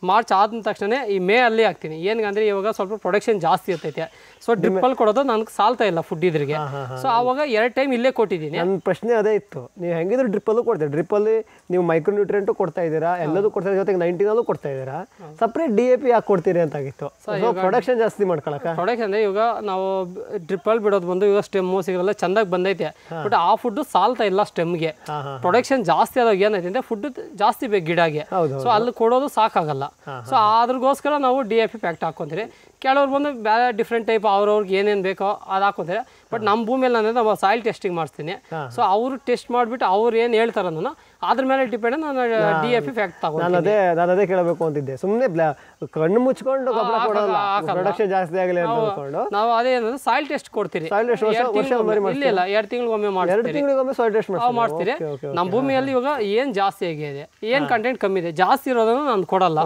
ಮಾರ್ಚ್ ಆದ ತಕ್ಷಣ ಈ ಮೇ ಅಲ್ಲಿ ಹಾಕ್ತೀನಿ ಏನಂದ್ರೆ ಇವಾಗ ಸ್ವಲ್ಪ ಪ್ರೊಡಕ್ಷನ್ ಜಾಸ್ತಿ ಇರ್ತೈತೆ ಸೊ ಡ್ರಿಪ್ಪಲ್ ಕೊಡೋದು ನನಗೆ ಸಾಲ್ತಾ ಇಲ್ಲ ಫುಡ್ ಇದ್ರಿಗೆ ಸೊ ಅವಾಗ ಎರಡು ಟೈಮ್ ಇಲ್ಲೇ ಕೊಟ್ಟಿದ್ದೀನಿ ನನ್ನ ಪ್ರಶ್ನೆ ಅದೇ ಇತ್ತು ನೀವು ಹೆಂಗಿದ್ರು ಡ್ರಿಪ್ಪಲ್ಲೂ ಕೊಡ್ತೀರಿ ಅಲ್ಲಿ ನೀವು ಮೈಕ್ರೋ ನ್ಯೂಟ್ರಿಯೆಂಟು ಕೊಡ್ತಾ ಇದ್ದೀರಾ ಎಲ್ಲದೂ ಕೊಡ್ತಾ ಜೊತೆಗೆ ನೈನ್ಟೀನಲ್ಲೂ ಕೊಡ್ತಾ ಇದ್ದೀರಾ ಸಪ್ರೇಟ್ ಡಿ ಎ ಪಿ ಯಾಕೆ ಕೊಡ್ತೀರಿ ಅಂತಾಗಿತ್ತು ಪ್ರೊಡಕ್ಷನ್ ಜಾಸ್ತಿ ಮಾಡ್ಕೊಳಕ್ಕೆ ಪ್ರೊಡಕ್ಷನ್ ಅಂದರೆ ಇವಾಗ ನಾವು ಡ್ರಿಪ್ ಅಲ್ಲಿ ಬಿಡೋದು ಬಂದು ಇವಾಗ ಸ್ಟೆಮ್ ಸಿಗಲ್ಲ ಚೆಂದಾಗಿ ಬಂದೈತೆ ಬಟ್ ಆ ಫುಡ್ ಸಾಲ್ತಾ ಇಲ್ಲ ಸ್ಟೆಮ್ಗೆ ಪ್ರೊಡಕ್ಷನ್ ಜಾಸ್ತಿ ಆದಾಗ ಏನೈತೆ ಅಂದ್ರೆ ಫುಡ್ ಜಾಸ್ತಿ ಬೇಕು ಗಿಡಗೆ ಸೊ ಅಲ್ಲಿ ಕೊಡೋದು ಸಾಕಾಗಲ್ಲ ಸೊ ಅದ್ರಗೋಸ್ಕರ ನಾವು ಡಿ ಎ ಪಿ ಪ್ಯಾಕ್ಟ್ ಹಾಕೊಂತೀರಿ ಕೆಲವ್ರು ಬಂದು ಬೇರೆ ಡಿಫ್ರೆಂಟ್ ಟೈಪ್ ಅವ್ರವ್ರಿಗೆ ಏನೇನು ಬೇಕೋ ಅದು ಹಾಕಿದ್ರೆ ಬಟ್ ನಮ್ಮ ಭೂಮಿಯಲ್ಲಿ ನಾನು ಸಾಯಿಲ್ ಟೆಸ್ಟಿಂಗ್ ಮಾಡ್ತೀನಿ ಸೊ ಅವರು ಟೆಸ್ಟ್ ಮಾಡಿಬಿಟ್ಟು ಅವ್ರು ಏನು ಹೇಳ್ತಾರೆ ಅನ್ನೋಣ ಅದ್ರ ಮೇಲೆ ಡಿಪೆಂಡ್ ನಾನು ಡಿ ಎಫ್ ಫ್ಯಾಕ್ಟ್ ತಗೊಂಡು ನಾನು ಅದೇ ನಾನು ಅದೇ ಕೇಳಬೇಕು ಅಂತಿದ್ದೆ ಸುಮ್ಮನೆ ಕಣ್ಣು ಮುಚ್ಕೊಂಡು ಪ್ರೊಡಕ್ಷನ್ ಜಾಸ್ತಿ ಆಗಲಿ ಅಂತ ನಾವು ಅದೇ ಏನಂದ್ರೆ ಸಾಯಿಲ್ ಟೆಸ್ಟ್ ಕೊಡ್ತೀರಿ ಸಾಯಿಲ್ ಟೆಸ್ಟ್ ಇಲ್ಲ ಇಲ್ಲ ಎರಡು ತಿಂಗಳಿಗೊಮ್ಮೆ ಮಾಡಿ ಎರಡು ತಿಂಗಳಿಗೊಮ್ಮೆ ಸಾಯಿಲ್ ಟೆಸ್ಟ್ ಮಾಡಿ ಮಾಡ್ತೀರಿ ನಮ್ಮ ಭೂಮಿಯಲ್ಲಿ ಇವಾಗ ಏನು ಜಾಸ್ತಿ ಆಗಿದೆ ಏನು ಕಂಟೆಂಟ್ ಕಮ್ಮಿ ಇದೆ ಜಾಸ್ತಿ ಇರೋದನ್ನು ನಾನು ಕೊಡಲ್ಲ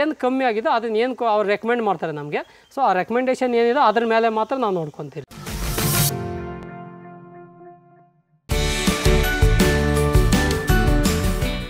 ಏನು ಕಮ್ಮಿ ಆಗಿದೆ ಅದನ್ನ ಏನು ಅವ್ರು ರೆಕಮೆಂಡ್ ಮಾಡ್ತಾರೆ ನಮಗೆ ಸೊ ಆ ರೆಕಮೆಂಡೇಶನ್ ಏನಿದೆ ಅದ್ರ ಮೇಲೆ ಮಾತ್ರ ನಾವು ನೋಡ್ಕೊತೀರಿ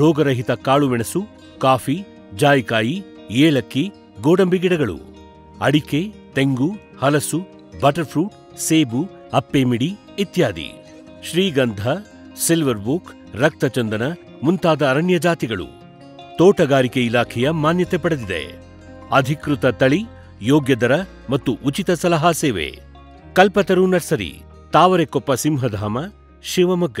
ರೋಗರಹಿತ ಕಾಳುಮೆಣಸು ಕಾಫಿ ಜಾಯಿಕಾಯಿ ಏಲಕ್ಕಿ ಗೋಡಂಬಿ ಗಿಡಗಳು ಅಡಿಕೆ ತೆಂಗು ಹಲಸು ಬಟರ್ಫ್ರೂಟ್ ಸೇಬು ಅಪ್ಪೆಮಿಡಿ ಇತ್ಯಾದಿ ಶ್ರೀಗಂಧ ಸಿಲ್ವರ್ ಬುಕ್ ರಕ್ತಚಂದನ ಮುಂತಾದ ಅರಣ್ಯ ಜಾತಿಗಳು ತೋಟಗಾರಿಕೆ ಇಲಾಖೆಯ ಮಾನ್ಯತೆ ಪಡೆದಿದೆ ಅಧಿಕೃತ ತಳಿ ಯೋಗ್ಯ ದರ ಮತ್ತು ಉಚಿತ ಸಲಹಾ ಸೇವೆ Kalpataru nursery Taverekoppa Simhadhama Shivamogga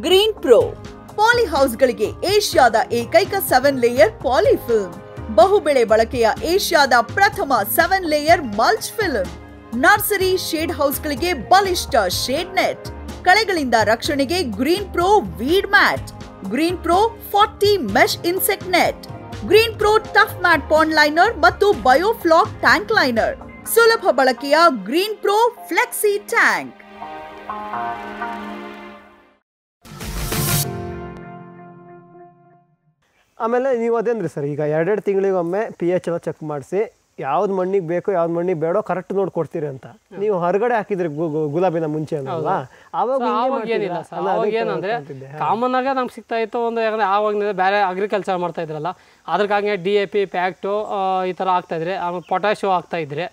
green pro polyhouse ಗಳಿಗೆ ಏಷ್ಯಾದ ಏಕೈಕ 7 લેયર પોલીફilm ಬಹುબળે બળકયા એશિયાદા પ્રથમ 7 layer mulch film nursery shade house ಗಳಿಗೆ બલિસ્ટ શેડ નેટ કળેગલિંડા રક્ષણિગે green pro weed mat green pro 40 mesh insect net green pro tough mat pond liner બત્યુ બાયો ફ્લોક ટાંક લાઈનર સુલભ બળકયા ગ્રીન પ્રો ફ્લેક્સી ટાંક ಆಮೇಲೆ ನೀವು ಅದೇನು ರೀ ಸರ್ ಈಗ ಎರಡೆರಡು ತಿಂಗಳಿಗೊಮ್ಮೆ ಪಿ ಎಚ್ ಎಲ್ಲ ಚೆಕ್ ಮಾಡಿಸಿ ಯಾವ್ದು ಮಣ್ಣಿಗೆ ಬೇಕು ಯಾವ್ದು ಮಣ್ಣಿಗೆ ಬೇಡೋ ಕರೆಕ್ಟ್ ನೋಡ್ಕೊಡ್ತೀರಿ ಅಂತ ನೀವು ಹೊರಗಡೆ ಹಾಕಿದ್ರಿ ಗುಲಾಬಿನ ಮುಂಚೆ ಅಲ್ವಾ ಅವಾಗ ಏನಂದ್ರೆ ಕಾಮನ್ ಆಗಿ ನಮ್ಗೆ ಸಿಗ್ತಾ ಇತ್ತು ಒಂದು ಯಾಕಂದ್ರೆ ಆವಾಗ ಬೇರೆ ಅಗ್ರಿಕಲ್ಚರ್ ಮಾಡ್ತಾ ಇದ್ರಲ್ಲ ಅದಕ್ಕಾಗಿ ಡಿ ಎ ಪಿ ಪ್ಯಾಕ್ಟು ಈ ತರ ಆಗ್ತಾ ಇದ್ರೆ ಆಮೇಲೆ ಪೊಟ್ಯಾಶಿಯೋ ಆಗ್ತಾ ಇದ್ರೆ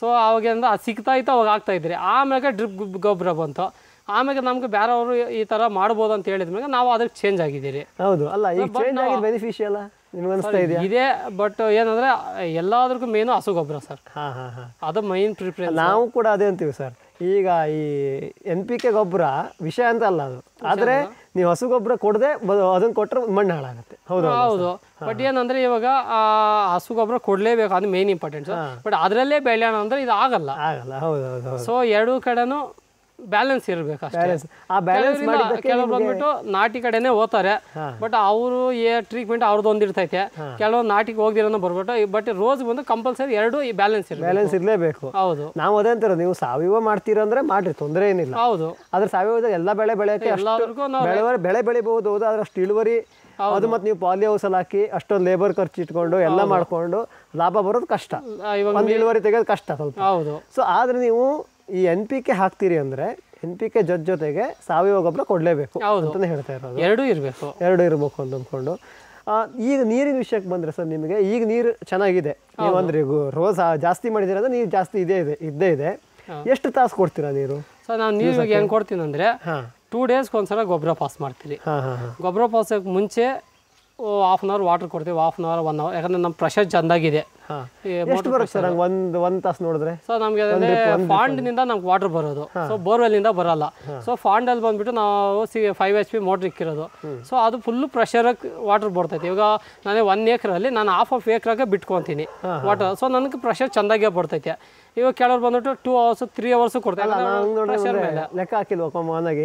ಸೊ ಅವಾಗ ಅದು ಸಿಗ್ತಾ ಇತ್ತು ಅವಾಗ ಆಗ್ತಾ ಇದ್ರೆ ಆಮೇಲೆ ಡ್ರಿಪ್ ಗೊಬ್ಬರ ಬಂತು ಆಮೇಲೆ ನಮ್ಗೆ ಬೇರೆ ಅವರು ಈ ತರ ಮಾಡಬಹುದು ಅಂತ ಹೇಳಿದ ಹೇಳಿದ್ಮೇಲೆ ನಾವು ಅದಕ್ಕೆ ಚೇಂಜ್ ಆಗಿದ್ದೀರಿ ಹೌದು ಅಲ್ಲ ಈಗ ಚೇಂಜ್ ನಿಮ್ಗೆ ಅನಿಸ್ತಾ ಇದೆ ಇದೆ ಬಟ್ ಏನಂದ್ರೆ ಮೇನ್ ಹಸು ಗೊಬ್ಬರ ಸರ್ ಹಾ ಹಾ ಅದು ಮೈನ್ ಪ್ರಿಫರೆನ್ಸ್ ನಾವು ಕೂಡ ಅದೇ ಅಂತೀವಿ ಸರ್ ಈಗ ಈ ಎನ್ ಪಿ ಕೆ ಗೊಬ್ಬರ ವಿಷಯ ಅಂತ ಅಲ್ಲ ಅದು ಆದ್ರೆ ನೀವು ಹಸು ಗೊಬ್ಬರ ಕೊಡದೆ ಅದನ್ನ ಕೊಟ್ಟರೆ ಮಣ್ಣು ಹಾಳಾಗುತ್ತೆ ಹೌದು ಹೌದು ಬಟ್ ಏನಂದ್ರೆ ಇವಾಗ ಹಸು ಗೊಬ್ಬರ ಕೊಡ್ಲೇಬೇಕು ಅದು ಮೇನ್ ಇಂಪಾರ್ಟೆಂಟ್ ಬಟ್ ಅದರಲ್ಲೇ ಬೆಳೆಯೋಣ ಅಂದ್ರೆ ಇದು ಆಗಲ್ಲ ಆಗಲ್ಲ ಹೌದು ಹೌದು ಸೊ ಎರಡೂ ಕಡೆನೂ ಬ್ಯಾಲೆನ್ಸ್ ಇರಬೇಕು ಬ್ಯಾಲೆನ್ಸ್ ಆ ಬ್ಯಾಲೆನ್ಸ್ ಕೆಲವರು ಬಂದ್ಬಿಟ್ಟು ನಾಟಿ ಕಡೆನೆ ಓದ್ತಾರೆ ಬಟ್ ಅವರು ಏ ಟ್ರೀಟ್ಮೆಂಟ್ ಅವ್ರದ್ದು ಒಂದಿರ್ತೈತೆ ಇರ್ತೈತೆ ಕೆಲವೊಂದು ನಾಟಿಗೆ ಹೋಗ್ದಿರೋನ ಬರ್ಬಿಟ್ಟು ಬಟ್ ರೋಸ್ ಬಂದು ಕಂಪಲ್ಸರಿ ಎರಡು ಈ ಬ್ಯಾಲೆನ್ಸ್ ಇರಬೇಕು ಬ್ಯಾಲೆನ್ಸ್ ಇರಲೇಬೇಕು ಹೌದು ನಾವು ಅದೇ ಅಂತಾರೆ ನೀವು ಸಾವಯವ ಮಾಡ್ತೀರಾ ಅಂದ್ರೆ ಮಾಡ್ರಿ ತೊಂದರೆ ಏನಿಲ್ಲ ಹೌದು ಅದ್ರ ಸಾವಯವದ ಎಲ್ಲ ಬೆಳೆ ಬೆಳೆಯಕ್ಕೆ ಎಲ್ಲರಿಗೂ ಬೆಳೆ ಬೆಳಿಬಹುದು ಹೌದು ಅದ್ರ ಅಷ್ಟು ಇಳುವರಿ ಅದು ಮತ್ತೆ ನೀವು ಪಾಲಿ ಹೌಸ್ ಅಲ್ಲಿ ಹಾಕಿ ಅಷ್ಟೊಂದು ಲೇಬರ್ ಖರ್ಚು ಇಟ್ಕೊಂಡು ಎಲ್ಲ ಮಾಡ್ಕೊಂಡು ಲಾಭ ಬರೋದು ಕಷ್ಟ ಇಳುವರಿ ತೆಗೆಯೋದು ಕಷ್ಟ ಸ್ವಲ್ಪ ಹೌದು ಸೊ ಆದ್ರೆ ನೀವು ಈ ಎನ್ ಪಿ ಕೆ ಹಾಕ್ತೀರಿ ಅಂದ್ರೆ ಎನ್ ಪಿ ಕೆ ಜೊತೆ ಜೊತೆಗೆ ಸಾವಯವ ಗೊಬ್ಬರ ಕೊಡಲೇಬೇಕು ಅಂತಾನೆ ಹೇಳ್ತಾ ಇರೋದು ಎರಡೂ ಇರಬೇಕು ಎರಡು ಇರಬೇಕು ಅಂತ ಅಂದ್ಕೊಂಡು ಈಗ ನೀರಿನ ವಿಷಯಕ್ಕೆ ಬಂದರೆ ಸರ್ ನಿಮಗೆ ಈಗ ನೀರು ಚೆನ್ನಾಗಿದೆ ನೀವು ಅಂದರೆ ರೋಸ್ ಜಾಸ್ತಿ ಮಾಡಿದ್ದೀರ ನೀರು ಜಾಸ್ತಿ ಇದೇ ಇದೆ ಇದ್ದೇ ಇದೆ ಎಷ್ಟು ತಾಸು ಕೊಡ್ತೀರಾ ನೀರು ಸರ್ ನಾನು ನೀರು ಹೆಂಗೆ ಕೊಡ್ತೀನಿ ಅಂದರೆ ಟೂ ಡೇಸ್ಗೆ ಒಂದ್ಸಲ ಗೊಬ್ಬರ ಪಾಸ್ ಮಾಡ್ತೀರಿ ಗೊಬ್ಬರ ಪಾಸಕ್ಕೆ ಮುಂಚೆ ಹಾಫ್ ಅನ್ ಅವರ್ ವಾಟರ್ ಕೊಡ್ತೀವಿ half an hour one hour ಯಾಕಂದ್ರೆ ನಮ್ಮ ಪ್ರೆಷರ್ ಚೆಂದಾಗಿದೆ ಒಂದು ನೋಡಿದ್ರೆ ನಮಗೆ ಫಾಂಡ್ನಿಂದ ನಮ್ಗೆ ವಾಟರ್ ಬರೋದು ಸೊ ನಿಂದ ಬರಲ್ಲ ಸೊ ಫಾಂಡಲ್ಲಿ ಬಂದ್ಬಿಟ್ಟು ನಾವು ಸಿ ಫೈವ್ ಎಚ್ ಪಿ ಮೋಟರ್ ಇಕ್ಕಿರೋದು ಸೊ ಅದು ಫುಲ್ ಪ್ರೆಷರ್ ವಾಟರ್ ಬರ್ತೈತಿ ಇವಾಗ ನಾನೇ ಒನ್ ಏಕ್ರಲ್ಲಿ ನಾನು ಹಾಫ್ ಆಫ್ ಏಕ್ರಾಗೆ ಬಿಟ್ಕೊತೀನಿ ವಾಟರ್ ಸೊ ನನಗೆ ಪ್ರೆಷರ್ ಚೆಂದಾಗೇ ಬರ್ತೈತೆ ಇವಾಗ ಕೆಲವರು ಬಂದ್ಬಿಟ್ಟು ಟೂ ಅವರ್ಸ್ ತ್ರೀ ಅವರ್ಸ್ ಕೊಡ್ತಾರೆ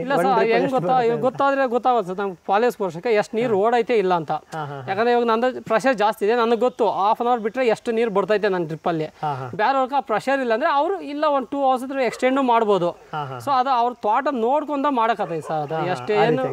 ಇಲ್ಲ ಸರ್ ಹೆಂಗ್ ಗೊತ್ತಾ ಇವಾಗ ಗೊತ್ತಾದ್ರೆ ಗೊತ್ತಾಗುತ್ತೆ ಸರ್ ನಮ್ಗೆ ಪಾಲಿಸ್ ವರ್ಷಕ್ಕೆ ಎಷ್ಟು ನೀರು ಓಡೈತೆ ಇಲ್ಲ ಅಂತ ಯಾಕಂದ್ರೆ ಇವಾಗ ನಂದು ಪ್ರೆಷರ್ ಜಾಸ್ತಿ ಇದೆ ನನಗೆ ಗೊತ್ತು ಹಾಫ್ ಅನ್ ಅವರ್ ಬಿಟ್ರೆ ಎಷ್ಟು ನೀರು ಬರ್ತೈತೆ ನನ್ನ ಟ್ರಿಪ್ಪಲ್ಲಿ ಬೇರೆಯವ್ರಿಗೆ ಆ ಪ್ರೆಷರ್ ಇಲ್ಲ ಅಂದ್ರೆ ಅವರು ಇಲ್ಲ ಒಂದು ಟೂ ಅವರ್ಸ್ ಇದ್ರೆ ಎಕ್ಸ್ಟೆಂಡ್ ಮಾಡ್ಬೋದು ಸೊ ಅದು ಅವ್ರ ತೋಟ ನೋಡ್ಕೊಂಡ ಮಾಡಕತ್ತೈತಿ ಸರ್ ಅದು ಎಷ್ಟು ಏನು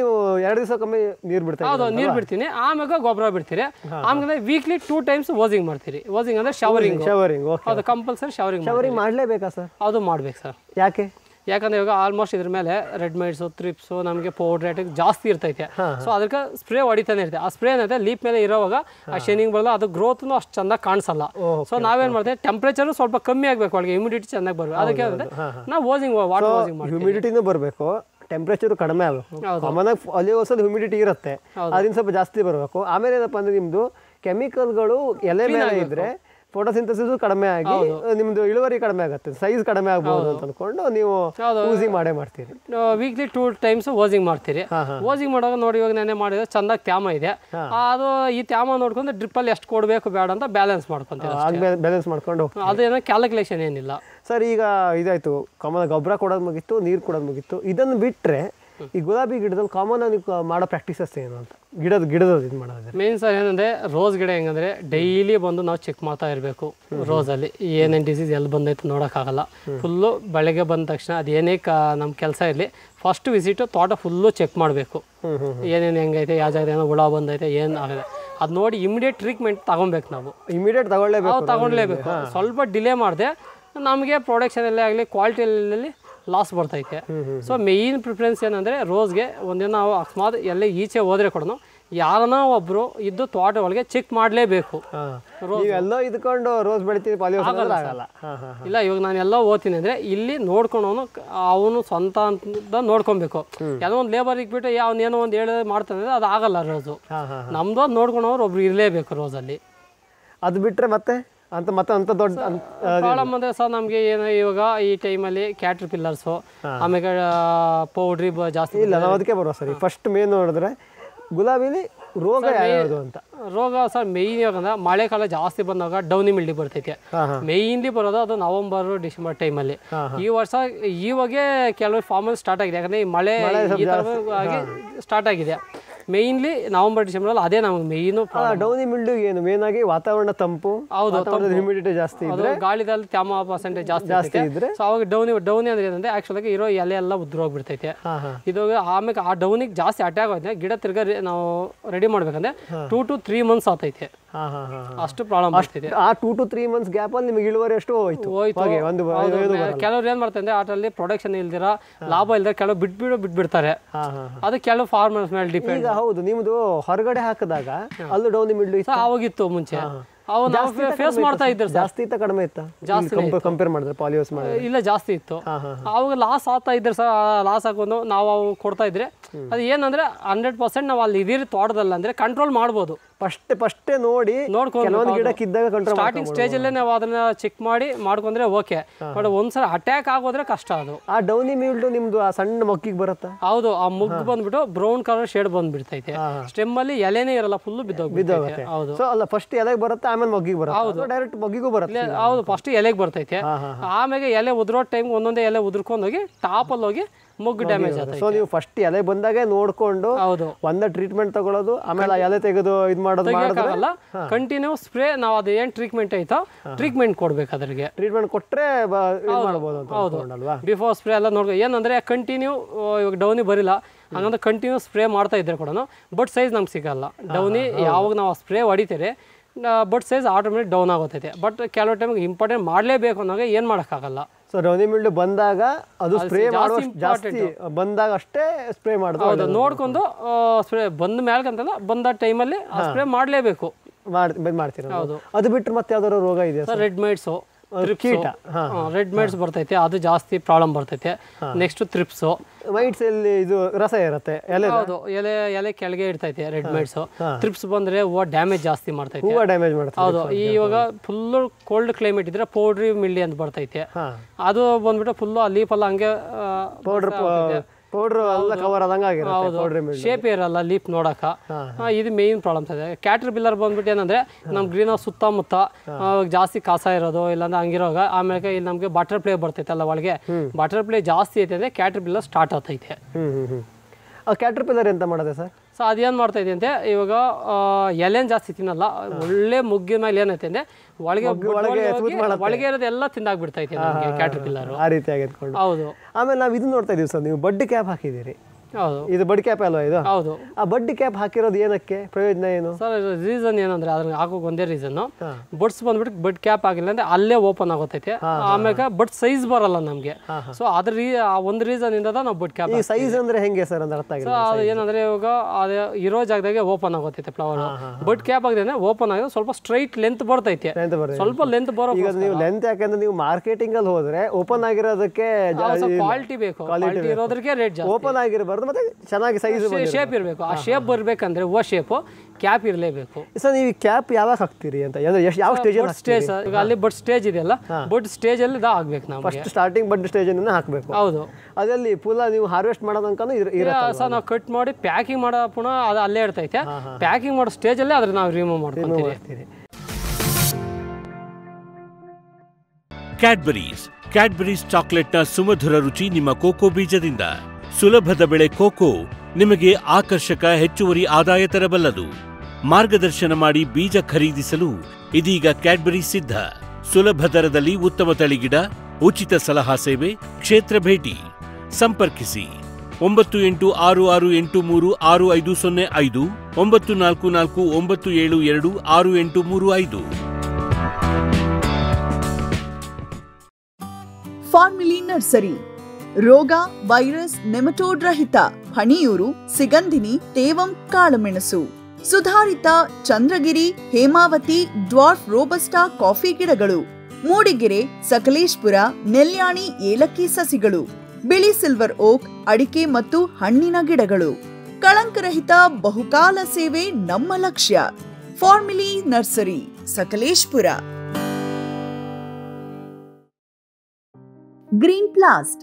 ನೀವು ಎರಡು ದಿವಸ ಕಮ್ಮಿ ನೀರು ಬಿಡ್ತೀವಿ ಹೌದು ನೀರು ಬಿಡ್ತೀನಿ ಆಮೇಲೆ ಗೊಬ್ಬರ ಬಿಡ್ತೀರಿ ಆಮೇಲೆ ವೀಕ್ಲಿ ಟೂ ಟೈಮ್ಸ್ ವಾಸಿಂಗ್ ಮಾಡ್ತೀರಿ ವಾಸಿಂಗ್ ಅಂದ್ರೆ ಶವರಿಂಗ್ ಶವರಿಂಗ್ ಅದು ಕಂಪಲ್ ಸರ್ ಶವರಿಂಗ್ ಶವರಿಂಗ್ ಮಾಡಲೇಬೇಕಾ ಸರ್ ಅದು ಮಾಡ್ಬೇಕು ಸರ್ ಯಾಕೆ ಯಾಕಂದ್ರೆ ಇವಾಗ ಆಲ್ಮೋಸ್ಟ್ ಇದ್ರ ಮೇಲೆ ರೆಡ್ ಮೈಡ್ಸು ತ್ರಿಪ್ಸು ನಮಗೆ ಪೌಡ್ರೇಟ್ ಜಾಸ್ತಿ ಇರ್ತೈತೆ ಸೊ ಅದಕ್ಕೆ ಸ್ಪ್ರೇ ಹೊಡಿತಾನೆ ಇರ್ತದೆ ಆ ಸ್ಪ್ರೇ ಏನೈತೆ ಲೀಪ್ ಮೇಲೆ ಇರೋವಾಗ ಆ ಶೈನಿಂಗ್ ಬರಲ್ಲ ಅದು ಗ್ರೋತ್ ಅಷ್ಟು ಚೆನ್ನಾಗಿ ಕಾಣಿಸಲ್ಲ ಸೊ ನಾವೇನ್ ಮಾಡ್ತೀವಿ ಟೆಂಪ್ರೇಚರ್ ಸ್ವಲ್ಪ ಕಮ್ಮಿ ಆಗಬೇಕು ಒಳಗೆ ಹ್ಯೂಮಿಡಿಟಿ ಚೆನ್ನಾಗಿ ಬರಬೇಕು ಅದಕ್ಕೆ ಏನಂದ್ರೆ ನಾವು ಓಸಿಂಗ್ ವಾಟರ್ ಓಸಿಂಗ್ ಮಾಡಿ ಹ್ಯೂಮಿಡಿಟಿನೂ ಬರಬೇಕು ಟೆಂಪ್ರೇಚರ್ ಕಡಿಮೆ ಆಗಬೇಕು ಅಲ್ಲಿ ಹೊಸದು ಹ್ಯೂಮಿಡಿಟಿ ಇರುತ್ತೆ ಅದನ್ನ ಸ್ವಲ್ಪ ಜಾಸ್ತಿ ಬರಬೇಕು ಆಮೇಲೆ ಏನಪ್ಪಾ ಅಂದ್ರೆ ನಿಮ್ದು ಕೆಮಿಕಲ್ಗಳು ಎಲೆ ಮೇಲೆ ಇದ್ರೆ ಫೋಟೋಸಿಂಥಸಿಸು ಕಡಿಮೆ ಆಗಿ ನಿಮ್ದು ಇಳುವರಿ ಕಡಿಮೆ ಆಗುತ್ತೆ ಸೈಜ್ ಕಡಿಮೆ ಆಗಬಹುದು ಅಂತ ಅಂದ್ಕೊಂಡು ನೀವು ವೂಸಿಂಗ್ ಮಾಡೇ ಮಾಡ್ತೀರಿ ವೀಕ್ಲಿ ಟೂ ಟೈಮ್ಸ್ ವಾಸಿಂಗ್ ಮಾಡ್ತೀರಿ ವಾಸಿಂಗ್ ಮಾಡುವಾಗ ನೋಡಿ ಇವಾಗ ನೆನೆ ಮಾಡಿದ್ರೆ ಚಂದ ತ್ಯಾಮ ಇದೆ ಅದು ಈ ತ್ಯಾಮ ನೋಡ್ಕೊಂಡು ಡ್ರಿಪ್ ಅಲ್ಲಿ ಎಷ್ಟು ಕೊಡಬೇಕು ಬೇಡ ಅಂತ ಬ್ಯಾಲೆನ್ಸ್ ಮಾಡ್ಕೊಂತೀವಿ ಬ್ಯಾಲೆನ್ಸ್ ಮಾಡ್ಕೊಂಡು ಅದೇನೋ ಕ್ಯಾಲ್ಕುಲೇಷನ್ ಏನಿಲ್ಲ ಸರ್ ಈಗ ಇದಾಯ್ತು ಕಾಮನ್ ಗೊಬ್ಬರ ಕೊಡೋದು ಮುಗಿತ್ತು ನೀರು ಕೊಡೋದು ಮುಗಿತ್ತು ಇದನ್ನು ಬಿಟ್ಟರೆ ಈ ಗುಲಾಬಿ ಗಿಡದಲ್ಲಿ ಕಾಮನ್ ಆಗಿ ಮಾಡೋ ಪ್ರಾಕ್ಟೀಸಸ್ ಏನು ಅಂತ ಗಿಡದ ಗಿಡದ ಇದು ಮಾಡೋದು ಮೇನ್ ಸರ್ ಏನಂದರೆ ರೋಸ್ ಗಿಡ ಹೆಂಗಂದ್ರೆ ಡೈಲಿ ಬಂದು ನಾವು ಚೆಕ್ ಮಾಡ್ತಾ ಇರಬೇಕು ರೋಸಲ್ಲಿ ಏನೇನು ಡಿಸೀಸ್ ಎಲ್ಲಿ ಬಂದೈತೆ ಆಗಲ್ಲ ಫುಲ್ಲು ಬೆಳಗ್ಗೆ ಬಂದ ತಕ್ಷಣ ಅದೇನೇ ಕಾ ನಮ್ಮ ಕೆಲಸ ಇರಲಿ ಫಸ್ಟ್ ವಿಸಿಟು ತೋಟ ಫುಲ್ಲು ಚೆಕ್ ಮಾಡಬೇಕು ಏನೇನು ಹೆಂಗೈತೆ ಯಾವ ಜಾಗದ ಏನೋ ಹುಳ ಬಂದೈತೆ ಏನು ಆಗಿದೆ ಅದು ನೋಡಿ ಇಮಿಡಿಯೇಟ್ ಟ್ರೀಟ್ಮೆಂಟ್ ತಗೊಬೇಕು ನಾವು ಇಮಿಡಿಯೇಟ್ ತಗೊಳ್ಳೇಬೇಕು ತಗೊಳ್ಳೇಬೇಕು ಸ್ವಲ್ಪ ಡಿಲೇ ಮಾಡಿದೆ ನಮಗೆ ಪ್ರೊಡಕ್ಷನ್ ಪ್ರೊಡಕ್ಷನಲ್ಲೇ ಆಗಲಿ ಕ್ವಾಲಿಟಿಯಲ್ಲಿ ಲಾಸ್ ಬರ್ತೈತೆ ಸೊ ಮೇಯ್ನ್ ಪ್ರಿಫರೆನ್ಸ್ ಏನಂದರೆ ರೋಸ್ಗೆ ಒಂದಿನ ನಾವು ಅಕಸ್ಮಾತ್ ಎಲ್ಲೇ ಈಚೆ ಹೋದ್ರೆ ಕೊಡೋಣ ಯಾರನ್ನ ಒಬ್ರು ಇದ್ದು ತೋಟ ಒಳಗೆ ಚೆಕ್ ಮಾಡಲೇಬೇಕು ಎಲ್ಲೋ ಇದ್ಕೊಂಡು ರೋಸ್ ಬೆಳಿತೀವಿ ಇಲ್ಲ ಇವಾಗ ನಾನು ಎಲ್ಲೋ ಓದ್ತೀನಿ ಅಂದ್ರೆ ಇಲ್ಲಿ ನೋಡ್ಕೊಂಡು ಅವನು ಸ್ವಂತ ಅಂತ ನೋಡ್ಕೊಬೇಕು ಯಾವುದೋ ಒಂದು ಲೇಬರ್ ಇಕ್ಬಿಟ್ಟು ಏನೋ ಒಂದು ಹೇಳ ಮಾಡ್ತಾನೆ ಅದು ಆಗಲ್ಲ ರೋಸು ನಮ್ದು ನೋಡ್ಕೊಂಡು ಅವ್ರು ಒಬ್ರು ಇರಲೇಬೇಕು ರೋಸಲ್ಲಿ ಅದು ಬಿಟ್ರೆ ಮತ್ತೆ ಅಂತ ಮತ್ತೆ ಅಂತ ದೊಡ್ಡ ಪ್ರಾಬ್ಲಮ್ ಅಂದರೆ ಸರ್ ನಮಗೆ ಏನು ಇವಾಗ ಈ ಟೈಮಲ್ಲಿ ಕ್ಯಾಟ್ರ್ ಪಿಲ್ಲರ್ಸು ಆಮೇಲೆ ಪೌಡ್ರಿ ಜಾಸ್ತಿ ಇಲ್ಲ ನಾವು ಅದಕ್ಕೆ ಬರುವ ಸರ್ ಫಸ್ಟ್ ಮೇನ್ ನೋಡಿದ್ರೆ ಗುಲಾಬಿಲಿ ರೋಗ ಅಂತ ರೋಗ ಸರ್ ಮೇಯ್ನ್ ಮಳೆ ಕಾಲ ಜಾಸ್ತಿ ಬಂದಾಗ ಡೌನಿ ಮಿಲ್ಡಿ ಬರ್ತೈತೆ ಮೈನ್ಲಿ ಬರೋದು ಅದು ನವೆಂಬರ್ ಡಿಸೆಂಬರ್ ಟೈಮಲ್ಲಿ ಈ ವರ್ಷ ಇವಾಗೆ ಕೆಲವು ಫಾರ್ಮಲ್ ಸ್ಟಾರ್ಟ್ ಆಗಿದೆ ಯಾಕಂದ್ರೆ ಈ ಮಳೆ ಸ್ಟಾರ್ಟ್ ಆಗಿದೆ ಮೇನ್ಲಿ ನವೆಂಬರ್ ಡಿಸೆಂಬರ್ ಅಲ್ಲಿ ಅದೇ ನಮಗೆ ಮೇಯ್ನು ಡೌನಿ ಮಿಲ್ಡು ಏನು ಮೇನ್ ಆಗಿ ವಾತಾವರಣ ತಂಪು ಹೌದು ಹ್ಯೂಮಿಡಿಟಿ ಜಾಸ್ತಿ ಇದ್ರೆ ಗಾಳಿದಲ್ಲಿ ತ್ಯಾಮ ಪರ್ಸೆಂಟೇಜ್ ಜಾಸ್ತಿ ಜಾಸ್ತಿ ಇದ್ರೆ ಸೊ ಅವಾಗ ಡೌನಿ ಡೌನಿ ಅಂದ್ರೆ ಏನಂದ್ರೆ ಆಕ್ಚುಲ್ ಆಗಿ ಇರೋ ಎಲೆ ಎಲ್ಲ ಹೋಗ್ಬಿಡ್ತೈತೆ ಇದು ಆಮೇಲೆ ಆ ಡೌನಿಗೆ ಜಾಸ್ತಿ ಅಟ್ಯಾಕ್ ಆಗಿದೆ ಗಿಡ ತಿರ್ಗ ನಾವು ರೆಡಿ ಮಾಡ್ಬೇಕಂದ್ರೆ ಟೂ ಟು ತ್ರೀ ಮಂತ್ಸ್ ಆತೈತೆ ಅಷ್ಟು ಪ್ರಾಬ್ಲಮ್ ಆಗ್ತಿದೆ ಆ two to three months gap ಅಲ್ಲಿ ನಿಮಗೆ ಇಳುವರಿ ಅಷ್ಟು ಹೋಯ್ತು ಒಂದು ಕೆಲವ್ರು ಏನ್ ಮಾಡ್ತಾರೆ ಅಂದ್ರೆ ಆಟಲ್ಲಿ ಪ್ರೊಡಕ್ಷನ್ ಇಲ್ದಿರ ಲಾಭ ಇಲ್ದಿರ ಕೆಲವು ಬಿಟ್ಬಿಡೋ ಬಿಟ್ಬಿಡ್ತಾರೆ ಅದು ಕೆಲವು ಫಾರ್ಮರ್ಸ್ ಮೇಲೆ ಡಿಪೆಂಡ್ ಹೌದು ನಿಮ್ದು ಹೊರಗಡೆ ಹಾಕಿದಾಗ ಅಲ್ಲೂ ಡೌನ್ ಮಿಡ್ಲ್ ಆವಾಗಿತ್ತು ಮುಂಚೆ ಫೇಸ್ ಮಾಡ್ತಾ ಇದ್ದಾರೆ ಜಾಸ್ತಿ ಇತ್ತ ಕಡಿಮೆ ಇತ್ತ ಜಾಸ್ತಿ ಕಂಪೇರ್ ಮಾಡಿದ್ರೆ ಪಾಲಿಯೋಸ್ ಮಾಡಿದ್ರೆ ಇಲ್ಲ ಜಾಸ್ತಿ ಇತ್ತು ಅವಾಗ ಲಾಸ್ ಆಗ್ತಾ ಇದ್ರೆ ಸರ್ ಲಾಸ್ ಹಾಕೊಂಡು ನಾವು ಕೊಡ್ತಾ ಇದ್ರೆ ಅದು ಏನಂದ್ರೆ ಹಂಡ್ರೆಡ್ ಪರ್ಸೆಂಟ್ ನಾವು ಅಲ್ಲಿ ಇದೀರಿ ತೋಟದಲ್ಲಿ ಅಂದ್ರೆ ಕಂಟ್ರೋಲ್ ಮಾಡ್ಬೋದು ಫಸ್ಟ್ ಫಸ್ಟ್ ನೋಡಿ ಕೆಲವೊಂದು ಗಿಡಕ್ಕೆ ಇದ್ದಾಗ ಕಂಟ್ರೋಲ್ ಸ್ಟಾರ್ಟಿಂಗ್ ಸ್ಟೇಜ್ ಅಲ್ಲೇ ನಾವು ಅದನ್ನ ಚೆಕ್ ಮಾಡಿ ಮಾಡ್ಕೊಂಡ್ರೆ ಓಕೆ ಬಟ್ ಒಂದ್ಸಲ ಅಟ್ಯಾಕ್ ಆಗೋದ್ರೆ ಕಷ್ಟ ಅದು ಆ ಡೌನಿ ಮೀಲ್ಡ್ ನಿಮ್ದು ಆ ಸಣ್ಣ ಮೊಕ್ಕಿಗೆ ಬರುತ್ತೆ ಹೌದು ಆ ಮುಗ್ ಬಂದ್ಬಿಟ್ಟು ಬ್ರೌನ್ ಕಲರ್ ಶೇಡ್ ಬಂದ್ಬಿಡ್ತೈತೆ ಸ್ಟೆಮ್ ಅಲ್ಲಿ ಎಲೆನೇ ಇರಲ್ಲ ಫುಲ್ ಬಿದ್ದೋಗುತ್ತೆ ಹೌದು ಸೊ ಅಲ್ಲ ಫಸ್ಟ್ ಎಲೆಗೆ ಬರುತ್ತೆ ಆಮೇಲೆ ಮೊಗ್ಗಿಗೆ ಬರುತ್ತೆ ಹೌದು ಡೈರೆಕ್ಟ್ ಮೊಗ್ಗಿಗೂ ಬರುತ್ತೆ ಹೌದು ಫಸ್ಟ್ ಎಲೆಗೆ ಬರ್ತೈತೆ ಆಮೇಲೆ ಎಲೆ ಉದ್ರೋ ಟೈಮ್ ಒಂದೊಂದೇ ಎಲೆ ಉದುರ್ಕೊಂಡು ಹೋಗಿ ಟಾಪ್ ಅಲ್ಲಿ ಹೋಗಿ ಮುಗ್ ಡ್ಯಾಮೇಜ್ ಆಗುತ್ತೆ ಸೊ ನೀವು ಫಸ್ಟ್ ಎಲೆ ಬಂದಾಗ ನೋಡ್ಕೊಂಡು ಹೌದು ಒಂದೇ ಟ್ರೀಟ್ಮೆಂಟ್ ತಗೊಳ್ಳೋದು ಆಮೇಲೆ ಎಲೆ ತೆಗೆದು ಇದು ಕಂಟಿನ್ಯೂ ಸ್ಪ್ರೇ ನಾವು ಅದು ಏನ್ ಟ್ರೀಟ್ಮೆಂಟ್ ಐತೋ ಟ್ರೀಟ್ಮೆಂಟ್ ಕೊಡ್ಬೇಕು ಅದ್ರಿಗೆ ಟ್ರೀಟ್ಮೆಂಟ್ ಕೊಟ್ಟರೆ ಬಿಫೋರ್ ಸ್ಪ್ರೇ ಎಲ್ಲ ನೋಡ್ಕೊ ಏನಂದ್ರೆ ಕಂಟಿನ್ಯೂ ಇವಾಗ ಡೌನಿ ಬರಿಲ್ಲ ಹಂಗಂದ್ರೆ ಕಂಟಿನ್ಯೂ ಸ್ಪ್ರೇ ಮಾಡ್ತಾ ಇದ್ರೆ ಕೂಡ ಬಟ್ ಸೈಜ್ ನಮ್ಗೆ ಸಿಗಲ್ಲ ಡೌನಿ ಯಾವಾಗ ನಾವು ಸ್ಪ್ರೇ ಹೊಡಿತೀರಿ ಬಟ್ ಸೈಜ್ ಆಟೋಮೆಟಿಕ್ ಡೌನ್ ಆಗುತ್ತೈತೆ ಬಟ್ ಕೆಲವು ಟೈಮ್ಗೆ ಇಂಪಾರ್ಟೆಂಟ್ ಮಾಡಲೇಬೇಕು ಅನ್ನೋಗೆ ಏನು ಮಾಡೋಕ್ಕಾಗಲ್ಲ ಸೊ ರೌನಿ ಮಿಲ್ಡ್ ಬಂದಾಗ ಅದು ಸ್ಪ್ರೇ ಮಾಡೋ ಜಾಸ್ತಿ ಬಂದಾಗ ಅಷ್ಟೇ ಸ್ಪ್ರೇ ಮಾಡೋದು ಹೌದು ನೋಡ್ಕೊಂಡು ಸ್ಪ್ರೇ ಬಂದ ಮೇಲೆ ಅಂತಲ್ಲ ಬಂದ ಟೈಮಲ್ಲಿ ಸ್ಪ್ರೇ ಮಾಡಲೇಬೇಕು ಮಾಡ್ತೀರ ಹೌದು ಅದು ಬಿಟ್ಟರೆ ಮತ್ತೆ ಯಾವ್ದಾದ್ರು ರೋಗ ಇದೆಯಾ ಸರ್ ರೆಡ್ ಮೈಟ್ಸು ಕೀಟ ರೆಡ್ ಮೈಟ್ಸ್ ಬರ್ತೈತೆ ಅದು ಜಾಸ್ತಿ ಪ್ರಾಬ್ಲಮ್ ಬರ್ತೈತೆ ನೆಕ್ಸ್ಟ್ ತ್ರಿಪ್ಸು ವೈಟ್ಸ್ ಎಲ್ಲಿ ಇದು ರಸ ಇರುತ್ತೆ ಎಲೆ ಹೌದು ಎಲೆ ಎಲೆ ಕೆಳಗೆ ಇರ್ತೈತೆ ರೆಡ್ ಮೈಟ್ಸ್ ತ್ರಿಪ್ಸ್ ಬಂದ್ರೆ ಹೂವು ಡ್ಯಾಮೇಜ್ ಜಾಸ್ತಿ ಮಾಡ್ತೈತೆ ಹೂವು ಡ್ಯಾಮೇಜ್ ಮಾಡ್ತೈತೆ ಹೌದು ಇವಾಗ ಫುಲ್ ಕೋಲ್ಡ್ ಕ್ಲೈಮೇಟ್ ಇದ್ರೆ ಪೌಡ್ರಿ ಮಿಲ್ಲಿ ಅಂತ ಬರ್ತೈತೆ ಅದು ಬಂದ್ಬಿಟ್ಟು ಫುಲ್ಲು ಅಲ್ಲಿ ಫಲ್ಲ ಹಂಗೆ ಪೌಡ್ರ್ ಪೌಡ್ರ್ ಕವರ್ ಶೇಪ್ ಇರಲ್ಲ ಲೀಪ್ ನೋಡಕ ಇದು ಮೇಯ್ನ್ ಪ್ರಾಬ್ಲಮ್ಸ್ ಇದೆ ಕ್ಯಾಟರ್ ಬಿಲ್ಲರ್ ಬಂದ್ಬಿಟ್ಟು ಏನಂದ್ರೆ ನಮ್ ಗ್ರೀನ್ ಹೌಸ್ ಸುತ್ತಮುತ್ತ ಜಾಸ್ತಿ ಕಾಸ ಇರೋದು ಇಲ್ಲಾಂದ್ರೆ ಹಂಗಿರೋಗ ಆಮೇಲೆ ಇಲ್ಲಿ ನಮ್ಗೆ ಬಟರ್ ಪ್ಲೇ ಬರ್ತೈತೆ ಅಲ್ಲ ಒಳಗೆ ಬಟರ್ ಪ್ಲೇ ಜಾಸ್ತಿ ಐತೆ ಅಂದ್ರೆ ಕ್ಯಾಟರ್ ಬಿಲ್ಲರ್ ಸ್ಟಾರ್ಟ್ ಆಗ್ತೈತೆ ಕ್ಯಾಟರ್ ಪಿಲ್ಲರ್ ಎಂತ ಮಾಡಿದೆ ಸರ್ ಸೊ ಅದೇನು ಮಾಡ್ತಾ ಅಂತೆ ಇವಾಗ ಎಲೆನ್ ಜಾಸ್ತಿ ತಿನ್ನಲ್ಲ ಒಳ್ಳೆ ಮುಗ್ಗಿನ ಮೇಲೆ ಏನೈತೆ ಅಂದ್ರೆ ಒಳಗೆ ಒಳಗೆ ಇರೋದೆಲ್ಲ ತಿಂದಾಗ್ಬಿಡ್ತೈತೆ ಕ್ಯಾಟರ್ ಪಿಲ್ಲರ್ ಆ ರೀತಿಯಾಗಿ ಹೌದು ಆಮೇಲೆ ನಾವು ಇದನ್ನ ನೋಡ್ತಾ ಇದೀವಿ ಸರ್ ನೀವು ಬಡ್ಡಿ ಕ್ಯಾಪ್ ಹಾಕಿದ್ದೀರಿ ಇದು ಬಡ್ ಕ್ಯಾಪ್ ಅಲ್ವಾ ಇದು ಹೌದು ಆ ಬಡ್ ಕ್ಯಾಪ್ ಹಾಕಿರೋದು ಏನಕ್ಕೆ ಪ್ರಯೋಜನ ಏನು ಸರ್ ರೀಸನ್ ಏನಂದ್ರೆ ಅದ್ರ ಹಾಕೋಕೆ ಒಂದೇ ರೀಸನ್ ಬಡ್ಸ್ ಬಂದ್ಬಿಟ್ಟು ಬಡ್ ಕ್ಯಾಪ್ ಆಗಿಲ್ಲ ಅಂದ್ರೆ ಅಲ್ಲೇ ಓಪನ್ ಆಗೋತೈತೆ ಆಮ್ಯಾಗ ಬಟ್ ಸೈಜ್ ಬರಲ್ಲ ನಮಗೆ ಸೊ ಅದ್ರ ಆ ಒಂದ್ ರೀಸನ್ ಇಂದ ನಾವು ಬಡ್ ಕ್ಯಾಪ್ ಸೈಜ್ ಅಂದ್ರೆ ಹೆಂಗೆ ಸರ್ ಅಂದ್ರೆ ಅರ್ಥ ಆಗಿಲ್ಲ ಅದು ಏನಂದ್ರೆ ಇವಾಗ ಅದೇ ಇರೋ ಜಾಗದಾಗೆ ಓಪನ್ ಆಗೋತೈತೆ ಫ್ಲವರ್ ಬಡ್ ಕ್ಯಾಪ್ ಆಗಿದೆ ಅಂದ್ರೆ ಓಪನ್ ಆಗಿದೆ ಸ್ವಲ್ಪ ಸ್ಟ್ರೈಟ್ ಲೆಂತ್ ಬರ್ತೈತೆ ಸ್ವಲ್ಪ ಲೆಂತ್ ಬರೋ ನೀವು ಲೆಂತ್ ಯಾಕಂದ್ರೆ ನೀವು ಮಾರ್ಕೆಟಿಂಗ್ ಅಲ್ಲಿ ಹೋದ್ರೆ ಓಪನ್ ಆಗಿರೋದಕ್ಕೆ ಕ್ವಾಲಿಟಿ ಬೇಕು ಕ್ವಾಲಿಟಿ ಇರೋದಕ್ಕೆ ರೇಟ್ ಓಪನ್ ಆಗಿರಬಾರ್ದು ಮತ್ತೆ ಚೆನ್ನಾಗಿ ಸೈಜ್ ಶೇಪ್ ಇರಬೇಕು ಆ ಶೇಪ್ ಬರಬೇಕಂದ್ರೆ ಓ ಶೇಪು ಕ್ಯಾಪ್ ಇರಲೇಬೇಕು ಸರ್ ನೀವು ಕ್ಯಾಪ್ ಯಾವಾಗ ಹಾಕ್ತೀರಿ ಅಂತ ಎಷ್ಟು ಯಾವ ಸ್ಟೇಜ್ ಸ್ಟೇಜ್ ಈಗ ಅಲ್ಲಿ ಬಟ್ ಸ್ಟೇಜ್ ಇದೆಯಲ್ಲ ಬಟ್ ಸ್ಟೇಜ್ ಅಲ್ಲಿ ಇದ ಆಗ್ಬೇಕು ನಾವು ಫಸ್ಟ್ ಸ್ಟಾರ್ಟಿಂಗ್ ಬಡ್ ಸ್ಟೇಜ್ ಹಾಕಬೇಕು ಹೌದು ಅದರಲ್ಲಿ ಪೂಲ ನೀವು ಹಾರ್ವೆಸ್ಟ್ ಮಾಡೋದಂಕನೂ ಸರ್ ನಾವು ಕಟ್ ಮಾಡಿ ಪ್ಯಾಕಿಂಗ್ ಮಾಡೋ ಪುನಃ ಅದು ಅಲ್ಲೇ ಇರ್ತೈತೆ ಪ್ಯಾಕಿಂಗ್ ಮಾಡೋ ಸ್ಟೇಜ್ ಅಲ್ಲೇ ಅದ್ರ ನಾವು ರಿಮೂವ್ ಮಾಡ್ತೀವಿ ಕ್ಯಾಡ್ಬರೀಸ್ ಕ್ಯಾಡ್ಬರೀಸ್ ಚಾಕ್ಲೇಟ್ನ ಸುಮಧುರ ರುಚಿ ನಿಮ್ಮ ಕೋಕೋ ಬೀಜದಿಂದ ಸುಲಭದ ಬೆಳೆ ಕೋಕೋ ನಿಮಗೆ ಆಕರ್ಷಕ ಹೆಚ್ಚುವರಿ ಆದಾಯ ತರಬಲ್ಲದು ಮಾರ್ಗದರ್ಶನ ಮಾಡಿ ಬೀಜ ಖರೀದಿಸಲು ಇದೀಗ ಕ್ಯಾಡ್ಬರಿ ಸಿದ್ಧ ಸುಲಭ ದರದಲ್ಲಿ ಉತ್ತಮ ತಳಿಗಿಡ ಉಚಿತ ಸಲಹಾ ಸೇವೆ ಕ್ಷೇತ್ರ ಭೇಟಿ ಸಂಪರ್ಕಿಸಿ ಒಂಬತ್ತು ಎಂಟು ಆರು ಆರು ಎಂಟು ಮೂರು ಆರು ಐದು ಸೊನ್ನೆ ಐದು ಒಂಬತ್ತು ನಾಲ್ಕು ನಾಲ್ಕು ಒಂಬತ್ತು ಏಳು ಎರಡು ಆರು ಎಂಟು ಮೂರು ಐದು ಫಾರ್ಮಿಲಿ ನರ್ಸರಿ ರೋಗ ವೈರಸ್ ನೆಮಟೋಡ್ ರಹಿತ ಹಣಿಯೂರು ಸಿಗಂಧಿನಿ ತೇವಂ ಕಾಳುಮೆಣಸು ಸುಧಾರಿತ Chandragiri Hemavathi dwarf robusta coffee ಗಿಡಗಳು ಮೂಡಿಗೆರೆ ಸಕಲೇಶ್ಪುರ ನೆಲ್ಯಾಣಿ ಏಲಕ್ಕಿ ಸಸಿಗಳು ಬಿಳಿ ಸಿಲ್ವರ್ ಓಕ್ ಅಡಿಕೆ ಮತ್ತು ಹಣ್ಣಿನ ಗಿಡಗಳು ಕಳಂಕರಹಿತ ಬಹುಕಾಲ ಸೇವೆ ನಮ್ಮ ಲಕ್ಷ್ಯ ಫಾರ್ಮಿಲಿ ನರ್ಸರಿ ಸಕಲೇಶ್ಪುರ ಗ್ರೀನ್ ಪ್ಲಾಸ್ಟ್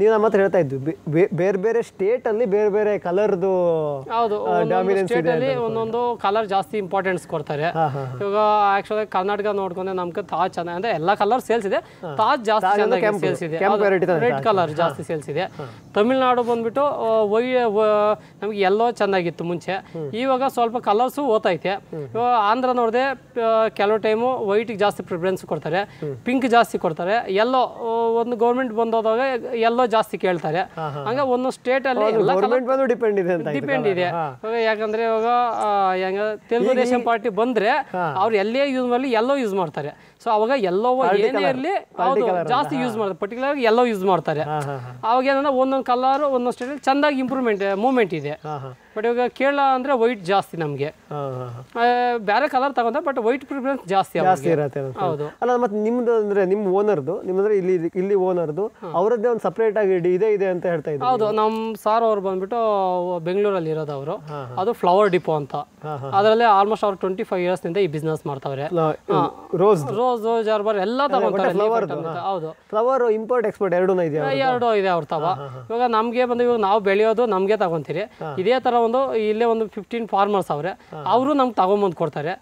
ನೀವು ನಮ್ಮ ಹತ್ರ ಹೇಳ್ತಾ ಇದ್ದು ಬೇರೆ ಬೇರೆ ಸ್ಟೇಟ್ ಅಲ್ಲಿ ಬೇರೆ ಬೇರೆ ಕಲರ್ದು ಒಂದೊಂದು ಕಲರ್ ಜಾಸ್ತಿ ಇಂಪಾರ್ಟೆನ್ಸ್ ಕೊಡ್ತಾರೆ ಇವಾಗ ಆಕ್ಚುಲಿ ಕರ್ನಾಟಕ ನೋಡ್ಕೊಂಡ್ರೆ ನಮ್ಗೆ ತಾಜ್ ಚೆನ್ನಾಗಿ ಅಂದ್ರೆ ಎಲ್ಲ ಕಲರ್ ಸೇಲ್ಸ್ ಇದೆ ತಾಜ್ ಜಾಸ್ತಿ ಚೆನ್ನಾಗಿ ಸೇಲ್ಸ್ ಇದೆ ರೆಡ್ ಕಲರ್ ಜಾಸ್ತಿ ಸೇಲ್ಸ್ ಇದೆ ತಮಿಳ್ನಾಡು ಬಂದ್ಬಿಟ್ಟು ನಮ್ಗೆ ಎಲ್ಲೋ ಚೆನ್ನಾಗಿತ್ತು ಮುಂಚೆ ಇವಾಗ ಸ್ವಲ್ಪ ಕಲರ್ಸು ಓತೈತೆ ಇವಾಗ ಆಂಧ್ರ ನೋಡಿದೆ ಕೆಲವು ಟೈಮು ವೈಟಿಗೆ ಜಾಸ್ತಿ ಪ್ರಿಫರೆನ್ಸ್ ಕೊಡ್ತಾರೆ ಪಿಂಕ್ ಜಾಸ್ತಿ ಕೊಡ್ತಾರೆ ಎಲ್ಲೋ ಒಂದು ಗೌರ್ಮೆಂಟ್ ಬಂದೋದಾಗ ಎಲ್ಲೋ ಜಾಸ್ತಿ ಕೇಳ್ತಾರೆ ಹಂಗ ಒಂದು ಸ್ಟೇಟ್ ಅಲ್ಲಿ ಡಿಪೆಂಡ್ ಇದೆ ಡಿಪೆಂಡ್ ಇದೆ ಯಾಕಂದ್ರೆ ಇವಾಗ ಹೆಂಗ ತೆಲುಗು ದೇಶಂ ಪಾರ್ಟಿ ಬಂದ್ರೆ ಅವ್ರು ಎಲ್ಲೇ ಯೂಸ್ ಮಾಡಲಿ ಎಲ್ಲೋ ಯೂಸ್ ಮಾಡ್ತಾರೆ ಸೊ ಅವಾಗ ಎಲ್ಲೋ ಏನೇ ಇರಲಿ ಹೌದು ಜಾಸ್ತಿ ಯೂಸ್ ಮಾಡ್ತಾರೆ ಪರ್ಟಿಕ್ಯುಲರ್ ಎಲ್ಲೋ ಯೂಸ್ ಮಾಡ್ತಾರೆ ಅವಾಗ ಏನಂದ್ರೆ ಒಂದೊಂದು ಕಲರ್ ಒಂದೊಂದು ಸ್ಟೇಟ್ ಚಂದಾಗಿ ಇಂಪ್ರೂವ್ಮೆಂಟ್ ಮೂವ್ಮೆಂಟ್ ಇದೆ ಬಟ್ ಇವಾಗ ಕೇರಳ ಅಂದ್ರೆ ವೈಟ್ ಜಾಸ್ತಿ ನಮಗೆ ಬೇರೆ ಕಲರ್ ತಗೊಂಡ ಬಟ್ ವೈಟ್ ಪ್ರಿಫರೆನ್ಸ್ ಜಾಸ್ತಿ ಜಾಸ್ತಿ ಇರುತ್ತೆ ಹೌದು ಅಲ್ಲ ಮತ್ತೆ ನಿಮ್ದು ಅಂದ್ರೆ ನಿಮ್ಮ ಓನರ್ದು ನಿಮ್ಮಂದ್ರೆ ಇಲ್ಲಿ ಇಲ್ಲಿ ಓನರ್ದು ಅವರದ್ದೇ ಒಂದು ಸಪ್ರೇಟ್ ಆಗಿ ಇದೇ ಇದೆ ಅಂತ ಹೇಳ್ತಾ ಇದ್ದಾರೆ ಹೌದು ನಮ್ಮ ಸಾರ್ ಅವ್ರು ಬಂದ್ಬಿಟ್ಟು ಬೆಂಗಳೂರಲ್ಲಿ ಇರೋದು ಅವರು ಅದು ಫ್ಲವರ್ ಡಿಪೋ ಅಂತ ಅದರಲ್ಲಿ ಆಲ್ಮೋಸ್ಟ್ ಅವ್ರು ಟ್ವೆಂಟಿ ಫೈವ್ ಇಯರ್ಸ್ ನಿಂದ ಈ ಬಿಸ್ನೆಸ್ ಮಾಡ್ತಾವ್ರೆ ರೋಸ್ ರೋಸ್ ಜಾರ್ಬಾರ್ ಎಲ್ಲ ತಗೊಂತಾರೆ ಹೌದು ಫ್ಲವರ್ ಇಂಪೋರ್ಟ್ ಎಕ್ಸ್ಪೋರ್ಟ್ ಎರಡೂ ಇದೆ ಎರಡು ಇದೆ ಅವ್ರ ತವ ಇವಾಗ ನಮಗೆ ಬಂದು ಇವಾಗ ನಾವು ಬೆಳೆಯೋದು ನಮಗೆ ತಗೊಂತೀರಿ ಇದೇ ತರ ಒಂದು ಇಲ್ಲೇ ಒಂದು ಫಿಫ್ಟೀನ್ ಫಾರ್ಮರ್ಸ್ ಅವ್ರೆ ಅವರು ನಮ್ಗೆ ತಗೊಂಬಂದು ಕೊಡ್ತಾರೆ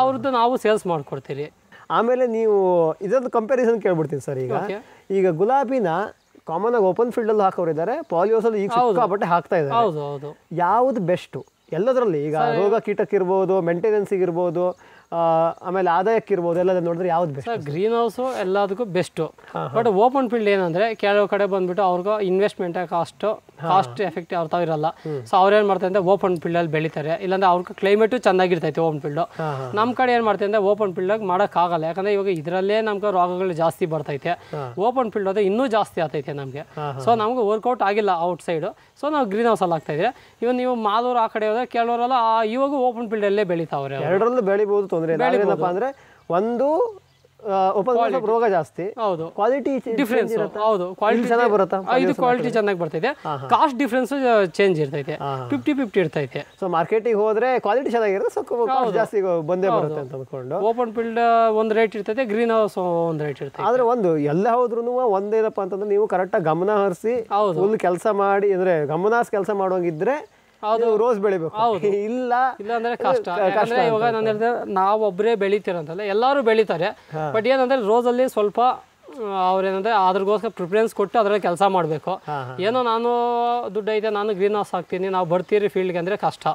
ಅವ್ರದ್ದು ನಾವು ಸೇಲ್ಸ್ ಮಾಡ್ಕೊಡ್ತೀರಿ ಆಮೇಲೆ ನೀವು ಇದೊಂದು ಕಂಪ್ಯಾರಿಸನ್ ಕೇಳ್ಬಿಡ್ತೀನಿ ಸರ್ ಈಗ ಈಗ ಗುಲಾಬಿನ ಕಾಮನ್ ಆಗಿ ಓಪನ್ ಫೀಲ್ಡ್ ಅಲ್ಲಿ ಹಾಕೋರಿದ್ದಾರೆ ಪಾಲಿಯೋಸಲ್ಲಿ ಈಗ ಬಟ್ಟೆ ಹಾಕ್ತಾ ಇದ್ದಾರೆ ಹೌದು ಹೌದು ಯಾವ್ದು ಬೆಸ್ಟ್ ಎಲ್ಲದರಲ್ಲಿ ಈಗ ರೋಗ ಕೀಟಕ್ಕೆ ಇರ್ಬೋದು ಮೇಂಟೆನೆನ್ಸ್ ಇರ್ಬೋದು ಆಮೇಲೆ ಆದಾಯಕ್ಕಿರ್ಬೋದು ಎಲ್ಲ ನೋಡಿದ್ರೆ ಯಾವ್ದು ಬೆಸ್ಟ್ ಗ್ರೀನ್ ಹೌಸು ಎಲ್ಲದಕ್ಕೂ ಬೆಸ್ಟು ಬಟ್ ಓಪನ್ ಫೀಲ್ಡ್ ಏನಂದ್ರೆ ಕೆಲವು ಕಡೆ ಬಂದ್ಬಿಟ್ಟು ಅವ್ರಿಗೆ ಇನ್ವೆಸ್ಟ್ಮೆಂಟ್ ಕಾಸ್ಟು ಕಾಸ್ಟ್ ಎಫೆಕ್ಟ್ ಅವ್ರ ತಾವ ಇರಲ್ಲ ಸೊ ಅವ್ರು ಏನು ಮಾಡ್ತಾರೆ ಅಂದ್ರೆ ಓಪನ್ ಫೀಲ್ಡ್ ಅಲ್ಲಿ ಬೆಳಿತಾರೆ ಇಲ್ಲಾಂದ್ರೆ ಅವ್ರಿಗೆ ಕ್ಲೈಮೇಟು ಚೆನ್ನಾಗಿರ್ತೈತೆ ಓಪನ್ ಫೀಲ್ಡ್ ನಮ್ಮ ಕಡೆ ಏನ್ ಮಾಡ್ತಾರೆ ಅಂದ್ರೆ ಓಪನ್ ಫೀಲ್ಡ್ ಮಾಡೋಕ್ಕಾಗಲ್ಲ ಯಾಕಂದ್ರೆ ಇವಾಗ ಇದರಲ್ಲೇ ನಮ್ಗೆ ರೋಗಗಳು ಜಾಸ್ತಿ ಬರ್ತೈತೆ ಓಪನ್ ಫೀಲ್ಡ್ ಅದು ಇನ್ನೂ ಜಾಸ್ತಿ ಆಗ್ತೈತೆ ನಮಗೆ ಸೊ ನಮ್ಗೆ ವರ್ಕೌಟ್ ಆಗಿಲ್ಲ ಔಟ್ ಸೈಡ್ ಸೊ ನಾವು ಗ್ರೀನ್ ಅಲ್ಲಿ ಆಗ್ತಾ ಇದೆ ಇವನ್ ನೀವು ಮಾಲೂರು ಆ ಕಡೆ ಹೋದ್ರೆ ಕೆಲವರೆಲ್ಲ ಇವಾಗ ಓಪನ್ ಫೀಲ್ಡ್ ಅಲ್ಲೇ ಬೆಳೀತಾವ್ರೆ ಎರಡರಲ್ಲೂ ಬೆಳಿಬಹುದು ತೊಂದರೆ ಅಂದ್ರೆ ಒಂದು ಉಪಗ್ರಹ ರೋಗ ಜಾಸ್ತಿ ಹೌದು ಕ್ವಾಲಿಟಿ ಡಿಫ್ರೆನ್ಸ್ ಹೌದು ಕ್ವಾಲಿಟಿ ಚೆನ್ನಾಗಿ ಬರುತ್ತಾ ಇದು ಕ್ವಾಲಿಟಿ ಚೆನ್ನಾಗಿ ಬರ್ತೈತೆ ಕಾಸ್ಟ್ ಡಿಫ್ರೆನ್ಸ್ ಚೇಂಜ್ ಇರ್ತೈತೆ ಫಿಫ್ಟಿ ಫಿಫ್ಟಿ ಇರ್ತೈತೆ ಸೊ ಮಾರ್ಕೆಟಿಗೆ ಹೋದ್ರೆ ಕ್ವಾಲಿಟಿ ಚೆನ್ನಾಗಿರುತ್ತೆ ಸೊ ಜಾಸ್ತಿ ಬಂದೇ ಬರುತ್ತೆ ಅಂತ ಅಂದ್ಕೊಂಡು ಓಪನ್ ಫೀಲ್ಡ್ ಒಂದು ರೇಟ್ ಇರ್ತೈತೆ ಗ್ರೀನ್ ಹೌಸ್ ಒಂದು ರೇಟ್ ಇರ್ತೈತೆ ಆದ್ರೆ ಒಂದು ಎಲ್ಲ ಒಂದೇ ಒಂದೇನಪ್ಪ ಅಂತಂದ್ರೆ ನೀವು ಕರೆಕ್ಟಾಗಿ ಗಮನ ಹರಿಸಿ ಫುಲ್ ಕೆಲಸ ಮಾಡಿ ಅಂದ್ರೆ ಗಮನ ಕೆಲಸ ಮಾಡೋಂಗಿದ್ರೆ ರೋಸ್ ಬೆಳಿಬೇಕು ಹೌದು ಇಲ್ಲ ಇಲ್ಲ ಅಂದ್ರೆ ಕಷ್ಟ ಇವಾಗ ನಾನು ಹೇಳಿದ್ರೆ ನಾವೊಬ್ಬರೇ ಬೆಳಿತೀರಂತಲ್ಲ ಎಲ್ಲರೂ ಬೆಳಿತಾರೆ ಬಟ್ ಏನಂದ್ರೆ ರೋಸ್ ಅಲ್ಲಿ ಸ್ವಲ್ಪ ಅವ್ರೇನಂದ್ರೆ ಅದ್ರಗೋಸ್ಕರ ಪ್ರಿಫರೆನ್ಸ್ ಕೊಟ್ಟು ಅದ್ರಲ್ಲಿ ಕೆಲಸ ಮಾಡಬೇಕು ಏನೋ ನಾನು ದುಡ್ಡು ಐತೆ ನಾನು ಗ್ರೀನ್ ಹೌಸ್ ಹಾಕ್ತೀನಿ ನಾವು ಬರ್ತೀರಿ ಫೀಲ್ಡ್ಗೆ ಅಂದ್ರೆ ಕಷ್ಟ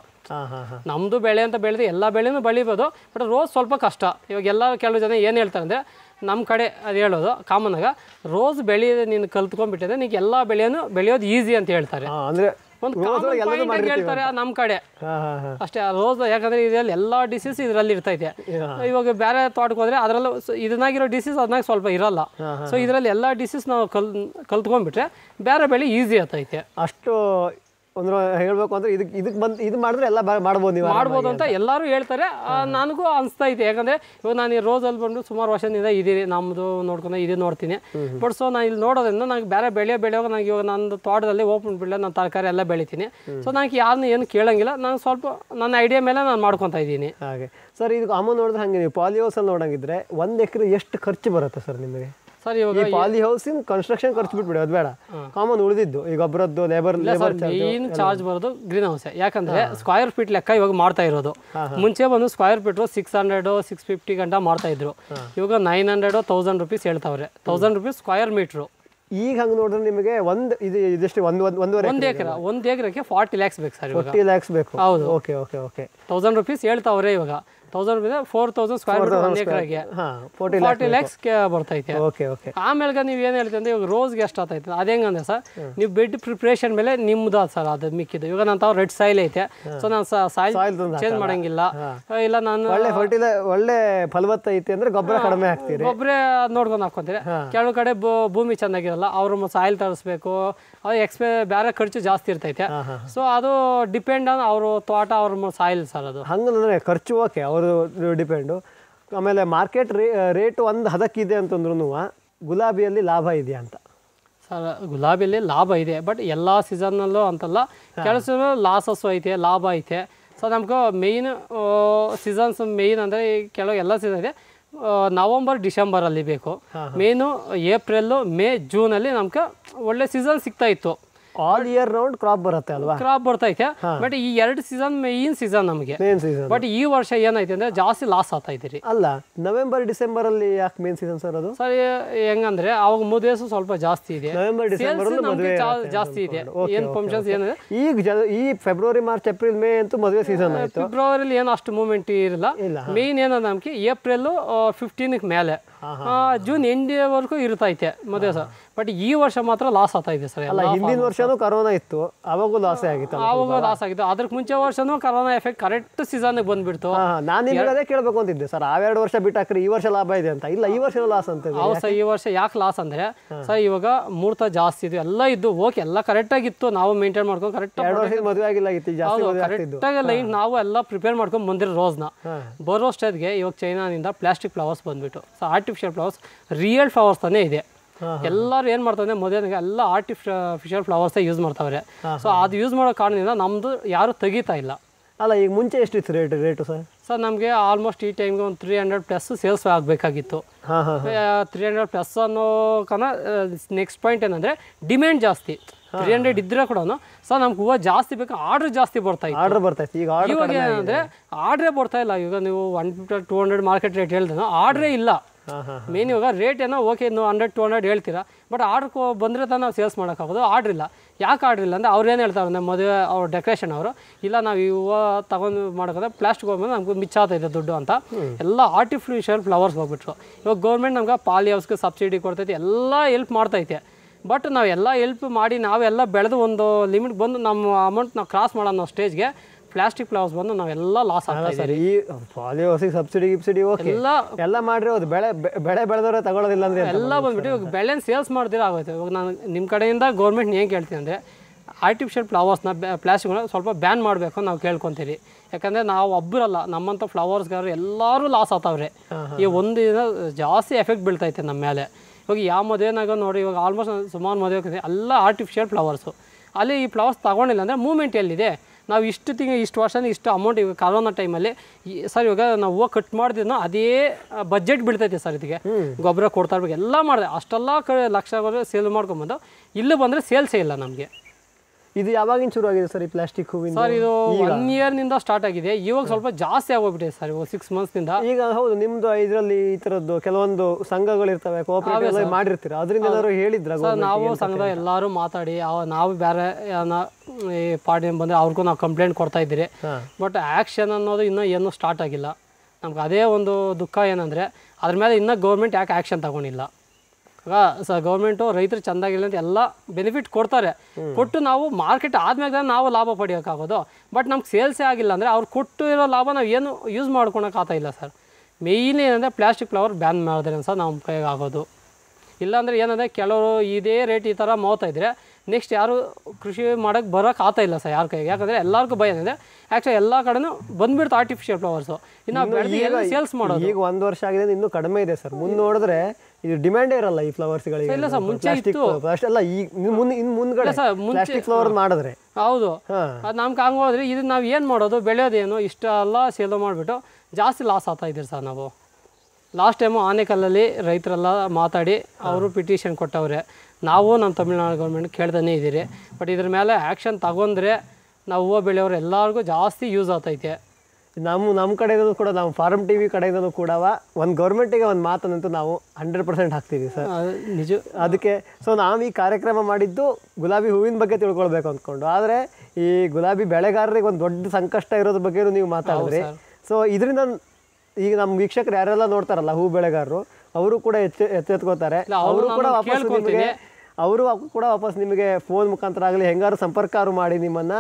ನಮ್ದು ಬೆಳೆ ಅಂತ ಬೆಳೆದು ಎಲ್ಲ ಬೆಳೆನೂ ಬೆಳಿಬೋದು ಬಟ್ ರೋಸ್ ಸ್ವಲ್ಪ ಕಷ್ಟ ಇವಾಗ ಎಲ್ಲ ಕೆಲವು ಜನ ಏನು ಹೇಳ್ತಾರೆ ಅಂದ್ರೆ ನಮ್ಮ ಕಡೆ ಅದು ಹೇಳೋದು ಕಾಮನ್ ಆಗ ರೋಸ್ ಬೆಳೆ ನೀನು ಕಲ್ತ್ಕೊಂಡ್ಬಿಟ್ಟಿದ್ರೆ ನೀವು ಎಲ್ಲಾ ಬೆಳೆಯನ್ನು ಬೆಳೆಯೋದು ಈಸಿ ಅಂತ ಹೇಳ್ತಾರೆ ಅಂದ್ರೆ ಒಂದು ಕಡೆ ಅಷ್ಟೇ ರೋಸ್ ಯಾಕಂದ್ರೆ ಇದ್ರಲ್ಲಿ ಎಲ್ಲಾ ಡಿಸೀಸ್ ಇದರಲ್ಲಿ ಇರ್ತೈತೆ ಇವಾಗ ಬೇರೆ ತೋಟಕ್ಕೆ ಹೋದ್ರೆ ಅದ್ರಲ್ಲೂ ಇದನ್ನಾಗಿರೋ ಡಿಸೀಸ್ ಅದನ್ನಾಗ ಸ್ವಲ್ಪ ಇರಲ್ಲ ಸೊ ಇದ್ರಲ್ಲಿ ಎಲ್ಲಾ ಡಿಸೀಸ್ ನಾವು ಕಲ್ ಕಲ್ತ್ಕೊಂಡ್ಬಿಟ್ರೆ ಬೇರೆ ಬೆಳೆ ಈಸಿ ಆಗ್ತೈತೆ ಅಷ್ಟು ಒಂದು ಹೇಳಬೇಕು ಅಂದ್ರೆ ಇದಕ್ಕೆ ಇದಕ್ಕೆ ಬಂದು ಇದು ಮಾಡಿದ್ರೆ ಎಲ್ಲ ಮಾಡ್ಬೋದು ನೀವು ಮಾಡ್ಬೋದು ಅಂತ ಎಲ್ಲರೂ ಹೇಳ್ತಾರೆ ನನಗೂ ಅನಿಸ್ತಾ ಇದೆ ಯಾಕಂದ್ರೆ ಇವಾಗ ನಾನು ಈ ಅಲ್ಲಿ ಬಂದು ಸುಮಾರು ವರ್ಷದಿಂದ ಇದೀನಿ ನಮ್ಮದು ನೋಡ್ಕೊಂಡು ಇದೇ ನೋಡ್ತೀನಿ ಬಟ್ ಸೊ ನಾನು ಇಲ್ಲಿ ನೋಡೋದ್ರಿಂದ ನಂಗೆ ಬೇರೆ ಬೆಳೆ ಬೆಳೆಯೋ ನಂಗೆ ಇವಾಗ ನನ್ನ ತೋಟದಲ್ಲಿ ಓಪನ್ ಬಿಡಲೆ ನಾನು ತರಕಾರಿ ಎಲ್ಲ ಬೆಳಿತೀನಿ ಸೊ ನನಗೆ ಯಾರನ್ನ ಏನು ಕೇಳಂಗಿಲ್ಲ ನಾನು ಸ್ವಲ್ಪ ನನ್ನ ಐಡಿಯಾ ಮೇಲೆ ನಾನು ಮಾಡ್ಕೊತಾ ಇದ್ದೀನಿ ಹಾಗೆ ಸರ್ ಇದು ಅಮ್ಮ ನೋಡಿದ್ರೆ ಹಾಗೆ ನೀವು ಪಾಲಿಯೋಸಲ್ಲಿ ನೋಡಂಗಿದ್ರೆ ಒಂದು ಎಕರೆ ಎಷ್ಟು ಖರ್ಚು ಬರುತ್ತೆ ಸರ್ ನಿಮಗೆ ಸರ್ ಇವಾಗ ಪಾಲಿ ಹೌಸಿನ ಕನ್ಸ್ಟ್ರಕ್ಷನ್ ಖರ್ಚು ಬಿಟ್ಬಿಡಿ ಅದು ಬೇಡ ಕಾಮನ್ ಉಳಿದಿದ್ದು ಈ ಗೊಬ್ಬರದ್ದು ಲೇಬರ್ ಲೇಬರ್ ಏನು ಚಾರ್ಜ್ ಬರೋದು ಗ್ರೀನ್ ಹೌಸ್ ಯಾಕಂದ್ರೆ ಸ್ಕ್ವೇರ್ ಫೀಟ್ ಲೆಕ್ಕ ಇವಾಗ ಮಾಡ್ತಾ ಇರೋದು ಮುಂಚೆ ಬಂದು square feet six hundred six fifty ಗಂಟ ಮಾಡ್ತಾ ಇದ್ರು ಇವಾಗ ನೈನ್ ಹಂಡ್ರೆಡ್ ತೌಸಂಡ್ ರುಪೀಸ್ ಹೇಳ್ತಾವ್ರೆ ತೌಸಂಡ್ ರುಪೀಸ್ ಸ್ಕ್ವೇರ್ ಮೀಟ್ರು ಈಗ ಹಂಗೆ ನೋಡಿದ್ರೆ ನಿಮಗೆ ಒಂದು ಇದು ಇದಿಷ್ಟು ಒಂದು ಒಂದು ಒಂದು ಎಕರೆ ಒಂದು ಎಕರೆಗೆ ಫಾರ್ಟಿ ಲ್ಯಾಕ್ಸ್ ಬೇಕು ಸರ್ ಫಾರ್ಟಿ ಲ್ಯಾಕ್ಸ್ ಬೇಕು ಹೌದು okay okay okay thousand rupees ಹೇಳ್ತಾವ್ರೆ ಇವಾಗ ತೌಸಂಡ್ ಇದೆ ಫೋರ್ ತೌಸಂಡ್ ಸ್ಕ್ವೇರ್ ಫೀಟ್ ಒಂದು ಎಕರೆಗೆ ಫಾರ್ಟಿ ಲ್ಯಾಕ್ಸ್ ಬರ್ತೈತೆ ಓಕೆ ಓಕೆ ಆಮೇಲೆ ನೀವು ಏನು ಹೇಳ್ತೀವಿ ಅಂದ್ರೆ ಇವಾಗ ರೋಸ್ಗೆ ಎಷ್ಟು ಆತೈತೆ ಅದು ಹೆಂಗಂದ್ರೆ ಸರ್ ನೀವು ಬೆಡ್ ಪ್ರಿಪ್ರೇಷನ್ ಮೇಲೆ ನಿಮ್ದು ಸರ್ ಅದು ಮಿಕ್ಕಿದ್ದು ಇವಾಗ ನಾನು ತಾವು ರೆಡ್ ಸಾಯಿಲ್ ಐತೆ ಸೊ ನಾನು ಸಾಯಿಲ್ ಚೇಂಜ್ ಮಾಡಂಗಿಲ್ಲ ಇಲ್ಲ ನಾನು ಒಳ್ಳೆ ಫರ್ಟಿಲ ಒಳ್ಳೆ ಫಲವತ್ತ ಐತಿ ಅಂದ್ರೆ ಗೊಬ್ಬರ ಕಡಿಮೆ ಹಾಕ್ತೀರಿ ಗೊಬ್ಬರ ನೋಡ್ಕೊಂಡು ಹಾಕ್ಕೊಂತೀರಿ ಕೆಲವು ಕಡೆ ಭೂಮಿ ಚೆನ್ನಾಗಿರಲ್ಲ ಅವ್ರ ಸಾಯಿಲ್ ತರಿಸ್ಬೇಕು ಅದು ಎಕ್ಸ್ಪೆ ಬೇರೆ ಖರ್ಚು ಜಾಸ್ತಿ ಇರ್ತೈತೆ ಸೊ ಅದು ಡಿಪೆಂಡ್ ಆನ್ ಅವರು ತೋಟ ಅವ್ರ ಸಾಯಿಲ್ ಸರ್ ಅದು ಹಂಗಂದ್ರೆ ಖರ್ಚು ಓಕೆ ಅವರು ಡಿಪೆಂಡು ಆಮೇಲೆ ಮಾರ್ಕೆಟ್ ರೇ ರೇಟು ಒಂದು ಹದಕ್ಕಿದೆ ಅಂತಂದ್ರೂ ಗುಲಾಬಿಯಲ್ಲಿ ಲಾಭ ಇದೆಯಾ ಅಂತ ಸರ್ ಗುಲಾಬಿಯಲ್ಲಿ ಲಾಭ ಇದೆ ಬಟ್ ಎಲ್ಲ ಸೀಸನ್ನಲ್ಲೂ ಅಂತಲ್ಲ ಕೆಲಸದಲ್ಲೂ ಲಾಸಸ್ಸು ಐತೆ ಲಾಭ ಐತೆ ಸೊ ನಮ್ಗೆ ಮೇಯ್ನ್ ಸೀಸನ್ಸ್ ಮೇಯ್ನ್ ಅಂದರೆ ಕೆಲವು ಎಲ್ಲ ಸೀಸನ್ ಇದೆ ನವಂಬರ್ ಡಿಸೆಂಬರಲ್ಲಿ ಬೇಕು ಮೇನು ಏಪ್ರಿಲ್ಲು ಮೇ ಜೂನಲ್ಲಿ ನಮ್ಗೆ ಒಳ್ಳೆ ಸೀಸನ್ ಸಿಗ್ತಾಯಿತ್ತು ಆಲ್ ಇಯರ್ ರೌಂಡ್ ಕ್ರಾಪ್ ಬರುತ್ತೆ ಅಲ್ವಾ ಕ್ರಾಪ್ ಬರ್ತೈತೆ ಬಟ್ ಈ ಎರಡು ಸೀಸನ್ ಮೇನ್ ಸೀಸನ್ ನಮಗೆ ಬಟ್ ಈ ವರ್ಷ ಏನೈತೆ ಅಂದ್ರೆ ಜಾಸ್ತಿ ಲಾಸ್ ಆಗ್ತಾ ಇದೀರಿ ಅಲ್ಲ ನವೆಂಬರ್ ಡಿಸೆಂಬರ್ ಅಲ್ಲಿ ಯಾಕೆ ಮೇನ್ ಸೀಸನ್ ಸರ್ ಅದು ಸರ್ ಹೆಂಗಂದ್ರೆ ಅವಾಗ ಮದುವೆ ಸ್ವಲ್ಪ ಜಾಸ್ತಿ ಇದೆ ನವೆಂಬರ್ ಡಿಸೆಂಬರ್ ಮದುವೆ ಜಾಸ್ತಿ ಇದೆ ಏನ್ ಫಂಕ್ಷನ್ಸ್ ಏನಿದೆ ಈಗ ಈ ಫೆಬ್ರವರಿ ಮಾರ್ಚ್ ಏಪ್ರಿಲ್ ಮೇ ಅಂತೂ ಮದುವೆ ಸೀಸನ್ ಆಯ್ತು ಫೆಬ್ರವರಿಲಿ ಏನು ಅಷ್ಟು ಮೂವ್ಮೆಂಟ್ ಇರಲ್ಲ ಮೇನ್ ಏನಂದ್ರೆ ನಮಗೆ ಏಪ್ರಿಲ್ ಫಿಫ್ಟೀನ್ ಮೇಲೆ ಜೂನ್ ಎಂಡಿಯವರೆಗೂ ಇರ್ತೈತೆ ಮದುವೆ ಸರ್ ಬಟ್ ಈ ವರ್ಷ ಮಾತ್ರ ಲಾಸ್ ಆಗ್ತಾ ಇದೆ ಸರ್ ಅಲ್ಲ ಹಿಂದಿನ ವರ್ಷನೂ ಕರೋನಾ ಇತ್ತು ಅವಾಗೂ ಲಾಸ್ ಆಗಿತ್ತು ಅವಾಗೂ ಲಾಸ್ ಆಗಿತ್ತು ಅದಕ್ಕೆ ಮುಂಚೆ ವರ್ಷನೂ ಕರೋನಾ ಎಫೆಕ್ಟ್ ಕರೆಕ್ಟ್ ಸೀಸನ್ಗೆ ಬಂದ್ಬಿಡ್ತು ನಾನು ಅದೇ ಕೇಳಬೇಕು ಅಂತಿದ್ದೆ ಸರ್ ಆ ಎರಡು ವರ್ಷ ಬಿಟ್ಟಾಕ್ರಿ ಈ ವರ್ಷ ಲಾಭ ಇದೆ ಅಂತ ಇಲ್ಲ ಈ ವರ್ಷ ಲಾಸ್ ಅಂತ ಹೌದು ಸರ್ ಈ ವರ್ಷ ಯಾಕೆ ಲಾಸ್ ಅಂದ್ರೆ ಸರ್ ಇವಾಗ ಮೂರ್ತ ಜಾಸ್ತಿ ಇದು ಎಲ್ಲ ಇದ್ದು ಓಕೆ ಎಲ್ಲ ಕರೆಕ್ಟ್ ಆಗಿತ್ತು ನಾವು ಮೇಂಟೈನ್ ಮಾಡ್ಕೊಂಡು ಕರೆಕ್ಟ್ ಎರಡು ಮದುವೆ ಆಗಿಲ್ಲ ಆಗಿತ್ತು ಕರೆಕ್ಟ್ ಆಗಿ ನಾವು ಎಲ್ಲ ಪ್ರಿಪೇರ್ ಮಾಡ್ಕೊಂಡು ಬಂದಿರೋ ರೋಸ್ನ ಬರೋ ಸ್ಟೇಜ್ಗೆ ಇವಾಗ ಚೈನಾದಿಂದ ಪ್ಲಾಸ್ಟಿಕ್ ಫ್ಲವರ್ಸ್ ಬಂದ್ಬಿಟ್ಟು so art artificial flowers real flowers ತಾನೇ ಇದೆ ಎಲ್ಲರೂ ಏನು ಮಾಡ್ತಾರೆ ಮೊದಲಿಗೆ ಎಲ್ಲ ಆರ್ಟಿಫಿಷಿಯಲ್ ಫ್ಲವರ್ಸೇ ಯೂಸ್ ಮಾಡ್ತಾವ್ರೆ ಸೊ ಅದು ಯೂಸ್ ಮಾಡೋ ಕಾರಣದಿಂದ ನಮ್ಮದು ಯಾರು ತೆಗಿತಾ ಇಲ್ಲ ಅಲ್ಲ ಈಗ ಮುಂಚೆ ಎಷ್ಟು ಇತ್ತು ರೇಟ್ ರೇಟು ಸರ್ ಸರ್ ನಮಗೆ ಆಲ್ಮೋಸ್ಟ್ ಈ ಟೈಮ್ಗೆ ಒಂದು ತ್ರೀ ಹಂಡ್ರೆಡ್ ಪ್ಲಸ್ ಸೇಲ್ಸ್ ಆಗಬೇಕಾಗಿತ್ತು ತ್ರೀ ಹಂಡ್ರೆಡ್ ಪ್ಲಸ್ ಅನ್ನೋ ಕಣ ನೆಕ್ಸ್ಟ್ ಪಾಯಿಂಟ್ ಏನಂದರೆ ಡಿಮ್ಯಾಂಡ್ ಜಾಸ್ತಿ ತ್ರೀ ಹಂಡ್ರೆಡ್ ಇದ್ರೆ ಕೂಡ ಸರ್ ನಮ್ಗೆ ಹೂವು ಜಾಸ್ತಿ ಬೇಕು ಆರ್ಡ್ರ್ ಜಾಸ್ತಿ ಬರ್ತಾ ಇತ್ತು ಆರ್ಡ್ರ್ ಬರ್ತಾ ಇತ್ತು ಈಗ ಇವಾಗ ಏನಂದರೆ ಆರ್ಡ್ರೇ ಬರ್ತಾ ಇಲ್ಲ ಈಗ ನೀವು one fifty two hundred market rate ಹೇಳ್ದೆ ಆರ್ಡ್ರೇ ಇಲ್ಲ ಮೇನ್ ಇವಾಗ ರೇಟ್ ಏನೋ ಓಕೆ ನೀವು ಹಂಡ್ರೆಡ್ ಟು ಹಂಡ್ರೆಡ್ ಹೇಳ್ತೀರಾ ಬಟ್ ಆರ್ಡ್ರ್ ಬಂದರೆ ತಾನು ನಾವು ಸೇಲ್ಸ್ ಮಾಡೋಕ್ಕಾಗೋದು ಆರ್ಡ್ರ್ ಇಲ್ಲ ಯಾಕೆ ಆರ್ಡ್ರ್ ಇಲ್ಲ ಅಂದರೆ ಅವ್ರು ಏನು ಹೇಳ್ತಾರೆ ನಮ್ಮ ಮದುವೆ ಅವ್ರ ಡೆಕೋರೇಷನ್ ಅವರು ಇಲ್ಲ ನಾವು ಇವ ತಗೊಂಡು ಮಾಡೋಕ್ಕಂದ್ರೆ ಪ್ಲಾಸ್ಟಿಕ್ ಹೋಗ್ಬೋದು ನಮ್ಗೆ ಮಿಚ್ಚಾಗ್ತೈತೆ ದುಡ್ಡು ಅಂತ ಎಲ್ಲ ಆರ್ಟಿಫಿಷಿಯಲ್ ಫ್ಲವರ್ಸ್ ಹೋಗ್ಬಿಟ್ರು ಇವಾಗ ಗೌರ್ಮೆಂಟ್ ನಮ್ಗೆ ಪಾಲಿ ಹೌಸ್ಗೆ ಸಬ್ಸಿಡಿ ಕೊಡ್ತೈತೆ ಎಲ್ಲ ಹೆಲ್ಪ್ ಮಾಡ್ತೈತೆ ಬಟ್ ನಾವು ಎಲ್ಲ ಹೆಲ್ಪ್ ಮಾಡಿ ನಾವೆಲ್ಲ ಬೆಳೆದು ಒಂದು ಲಿಮಿಟ್ ಬಂದು ನಮ್ಮ ಅಮೌಂಟ್ ನಾವು ಕ್ರಾಸ್ ಮಾಡೋಣ ಸ್ಟೇಜ್ಗೆ ಪ್ಲಾಸ್ಟಿಕ್ ಫ್ಲವರ್ಸ್ ಬಂದು ನಾವೆಲ್ಲ ಲಾಸ್ ಆಗ್ತಾ ಸರ್ ಈ ಸಬ್ಸಿಡಿ ಗಿಬ್ಸಿಡಿ ಎಲ್ಲ ಎಲ್ಲ ಬೆಳೆ ಬೆಳೆ ಬೆಳೆದವ್ರೆ ತಗೊಳ್ಳೋದಿಲ್ಲ ಅಂದರೆ ಎಲ್ಲ ಬಂದ್ಬಿಟ್ಟು ಇವಾಗ ಬೆಳೆನ ಸೇಲ್ಸ್ ಮಾಡಿದ್ರೆ ಆಗುತ್ತೆ ಇವಾಗ ನಾನು ನಿಮ್ಮ ಕಡೆಯಿಂದ ಗೌರ್ಮೆಂಟ್ ಏನು ಕೇಳ್ತೀನಿ ಅಂದರೆ ಆರ್ಟಿಫಿಷಿಯಲ್ ಫ್ಲವರ್ಸ್ನ ಪ್ಲಾಸ್ಟಿಕ್ನ ಸ್ವಲ್ಪ ಬ್ಯಾನ್ ಮಾಡಬೇಕು ನಾವು ಕೇಳ್ಕೊತೀವಿ ಯಾಕಂದರೆ ನಾವು ಒಬ್ಬರಲ್ಲ ನಮ್ಮಂಥ ಫ್ಲವರ್ಸ್ಗಾರು ಎಲ್ಲರೂ ಲಾಸ್ ಆಗ್ತಾವ್ರೆ ಈ ಒಂದು ದಿನ ಜಾಸ್ತಿ ಎಫೆಕ್ಟ್ ಬೀಳ್ತೈತೆ ನಮ್ಮ ಮೇಲೆ ಇವಾಗ ಯಾವ ಮದುವೆನಾಗ ನೋಡಿ ಇವಾಗ ಆಲ್ಮೋಸ್ಟ್ ಸುಮಾರು ಮದುವೆ ಎಲ್ಲ ಆರ್ಟಿಫಿಷಿಯಲ್ ಫ್ಲವರ್ಸು ಅಲ್ಲಿ ಈ ಫ್ಲವರ್ಸ್ ತಗೊಂಡಿಲ್ಲ ಅಂದರೆ ಮೂಮೆಂಟ್ ಎಲ್ಲಿದೆ ನಾವು ಇಷ್ಟು ತಿಂಗಳು ಇಷ್ಟು ವರ್ಷ ಇಷ್ಟು ಅಮೌಂಟ್ ಇವಾಗ ಕರೋನಾ ಟೈಮಲ್ಲಿ ಸರ್ ಇವಾಗ ನಾವು ಹೂವು ಕಟ್ ಮಾಡಿದ್ರು ಅದೇ ಬಜೆಟ್ ಬೀಳ್ತೈತೆ ಸರ್ ಇದಕ್ಕೆ ಗೊಬ್ಬರ ಕೊಡ್ತಾ ಇರ್ಬೇಕು ಎಲ್ಲ ಮಾಡಿದೆ ಅಷ್ಟೆಲ್ಲ ಕ ಲಕ್ಷ ಸೇಲ್ ಮಾಡ್ಕೊಂಬಂದು ಇಲ್ಲಿ ಬಂದರೆ ಸೇಲ್ಸೇ ಇಲ್ಲ ನಮಗೆ ಇದು ಯಾವಾಗಿನ ಶುರು ಆಗಿದೆ ಸರ್ ಈ ಪ್ಲಾಸ್ಟಿಕ್ ಹೂವಿನ ಸರ್ ಇದು ಒನ್ ಇಯರ್ ನಿಂದ ಸ್ಟಾರ್ಟ್ ಆಗಿದೆ ಇವಾಗ ಸ್ವಲ್ಪ ಜಾಸ್ತಿ ಆಗೋಗ್ಬಿಟ್ಟಿದೆ ಸರ್ ಇವಾಗ ಸಿಕ್ಸ್ ಮಂತ್ಸ್ ನಿಂದ ಈಗ ಹೌದು ನಿಮ್ದು ಇದರಲ್ಲಿ ಈ ತರದ್ದು ಕೆಲವೊಂದು ಸಂಘಗಳು ಇರ್ತವೆ ಮಾಡಿರ್ತೀರ ಅದರಿಂದ ಏನಾದ್ರು ಹೇಳಿದ್ರ ನಾವು ಸಂಘದ ಎಲ್ಲರೂ ಮಾತಾಡಿ ನಾವು ಬೇರೆ ಈ ಪಾರ್ಟಿ ಬಂದ್ರೆ ಅವ್ರಿಗೂ ನಾವು ಕಂಪ್ಲೇಂಟ್ ಕೊಡ್ತಾ ಇದ್ದೀರಿ ಬಟ್ ಆಕ್ಷನ್ ಅನ್ನೋದು ಇನ್ನೂ ಏನೂ ಸ್ಟಾರ್ಟ್ ಆಗಿಲ್ಲ ನಮ್ಗೆ ಅದೇ ಒಂದು ದುಃಖ ಏನಂದ್ರೆ ಅದ್ರ ಮೇಲೆ ಇನ್ನೂ ಗೌರ್ಮೆಂಟ್ ಯಾಕೆ ಆಕ್ಷನ್ ತಗೊಂಡಿಲ್ಲ ಸರ್ ಗೌರ್ಮೆಂಟು ರೈತರು ಚೆಂದಾಗಿಲ್ಲ ಅಂತ ಎಲ್ಲ ಬೆನಿಫಿಟ್ ಕೊಡ್ತಾರೆ ಕೊಟ್ಟು ನಾವು ಮಾರ್ಕೆಟ್ ಆದ್ಮೇಲೆ ನಾವು ಲಾಭ ಪಡೆಯೋಕ್ಕಾಗೋದು ಬಟ್ ನಮ್ಗೆ ಸೇಲ್ಸೇ ಆಗಿಲ್ಲ ಅಂದರೆ ಅವ್ರು ಇರೋ ಲಾಭ ನಾವು ಏನು ಯೂಸ್ ಮಾಡ್ಕೊಳಕ್ಕೆ ಇಲ್ಲ ಸರ್ ಮೇಯ್ನ್ ಏನಂದರೆ ಪ್ಲಾಸ್ಟಿಕ್ ಫ್ಲವರ್ ಬ್ಯಾನ್ ಮಾಡಿದ್ರೆ ಸರ್ ನಮ್ಮ ಆಗೋದು ಇಲ್ಲಾಂದರೆ ಏನಂದರೆ ಕೆಲವರು ಇದೇ ರೇಟ್ ಈ ಥರ ಮೋತಾ ನೆಕ್ಸ್ಟ್ ಯಾರು ಕೃಷಿ ಮಾಡೋಕ್ಕೆ ಬರೋಕ್ಕೆ ಆತ ಇಲ್ಲ ಸರ್ ಯಾರ ಕೈಗೆ ಯಾಕಂದರೆ ಎಲ್ಲರಿಗೂ ಭಯ ಏನಂದರೆ ಆ್ಯಕ್ಚುಲಿ ಎಲ್ಲ ಕಡೆನೂ ಬಂದ್ಬಿಡ್ತು ಆರ್ಟಿಫಿಷಿಯಲ್ ಫ್ಲವರ್ಸು ಇನ್ನು ಸೇಲ್ಸ್ ಮಾಡೋದು ಈಗ ಒಂದು ವರ್ಷ ಆಗಿದೆ ಇನ್ನೂ ಕಡಿಮೆ ಇದೆ ಸರ್ ಮುಂದೆ ನೋಡಿದ್ರೆ ಇದು ಡಿಮ್ಯಾಂಡ್ ಇರಲ್ಲ ಈ ಫ್ಲವರ್ಸ್ಗಳಿಗೆ ಇಲ್ಲ ಸರ್ ಮುಂಚೆ ಇತ್ತು ಅಲ್ಲ ಈ ಮುಂದೆ ಇನ್ನು ಮುಂದ್ಗಡೆ ಸರ್ ಪ್ಲಾಸ್ಟಿಕ್ ಫ್ಲವರ್ ಮಾಡಿದ್ರೆ ಹೌದು ಅದು ನಮ್ಗೆ ಹಂಗೆ ಹೋದ್ರೆ ಇದನ್ನ ನಾವು ಏನು ಮಾಡೋದು ಬೆಳೆಯೋದೇನು ಇಷ್ಟ ಅಲ್ಲ ಸೇಲ್ ಮಾಡಿಬಿಟ್ಟು ಜಾಸ್ತಿ ಲಾಸ್ ಆಗ್ತಾ ಇದ್ದೀರಿ ಸರ್ ನಾವು ಲಾಸ್ಟ್ ಟೈಮು ಆನೆಕಲ್ಲಲ್ಲಿ ರೈತರೆಲ್ಲ ಮಾತಾಡಿ ಅವರು ಪಿಟಿಷನ್ ಕೊಟ್ಟವ್ರೆ ನಾವು ನಮ್ಮ ತಮಿಳ್ನಾಡು ಗೌರ್ಮೆಂಟ್ ಕೇಳ್ತಾನೆ ಇದ್ದೀರಿ ಬಟ್ ಇದ್ರ ಮೇಲೆ ಆ್ಯಕ್ಷನ್ ತಗೊಂಡ್ರೆ ನಾವು ಹೂವು ಬೆಳೆಯೋರು ಎಲ್ಲರಿಗೂ ಜಾಸ್ತಿ ಯೂಸ್ ಆಗ್ತೈತೆ ನಮ್ಮ ನಮ್ಮ ಕಡೆಯಿಂದನೂ ಕೂಡ ನಾವು ಫಾರ್ಮ್ ಟಿ ವಿ ಕಡೆಯಿಂದನೂ ಕೂಡ ಒಂದು ಗೌರ್ಮೆಂಟಿಗೆ ಒಂದು ಮಾತನ್ನಂತೂ ನಾವು ಹಂಡ್ರೆಡ್ ಪರ್ಸೆಂಟ್ ಹಾಕ್ತೀವಿ ಸರ್ ನಿಜ ಅದಕ್ಕೆ ಸೊ ನಾವು ಈ ಕಾರ್ಯಕ್ರಮ ಮಾಡಿದ್ದು ಗುಲಾಬಿ ಹೂವಿನ ಬಗ್ಗೆ ತಿಳ್ಕೊಳ್ಬೇಕು ಅಂದ್ಕೊಂಡು ಆದರೆ ಈ ಗುಲಾಬಿ ಬೆಳೆಗಾರರಿಗೆ ಒಂದು ದೊಡ್ಡ ಸಂಕಷ್ಟ ಇರೋದ್ರ ಬಗ್ಗೆ ನೀವು ಮಾತಾಡಿದ್ರಿ ಸೊ ಇದರಿಂದ ಈಗ ನಮ್ಮ ವೀಕ್ಷಕರು ಯಾರೆಲ್ಲ ನೋಡ್ತಾರಲ್ಲ ಹೂ ಬೆಳೆಗಾರರು ಅವರು ಕೂಡ ಎಚ್ಚೆ ಎಚ್ಚೆತ್ಕೋತಾರೆ ಅವರು ಕೂಡ ವಾಪಸ್ ನಿಮಗೆ ಅವರು ಕೂಡ ವಾಪಸ್ ನಿಮಗೆ ಫೋನ್ ಮುಖಾಂತರ ಆಗಲಿ ಹೆಂಗಾರು ಸಂಪರ್ಕ ಮಾಡಿ ನಿಮ್ಮನ್ನು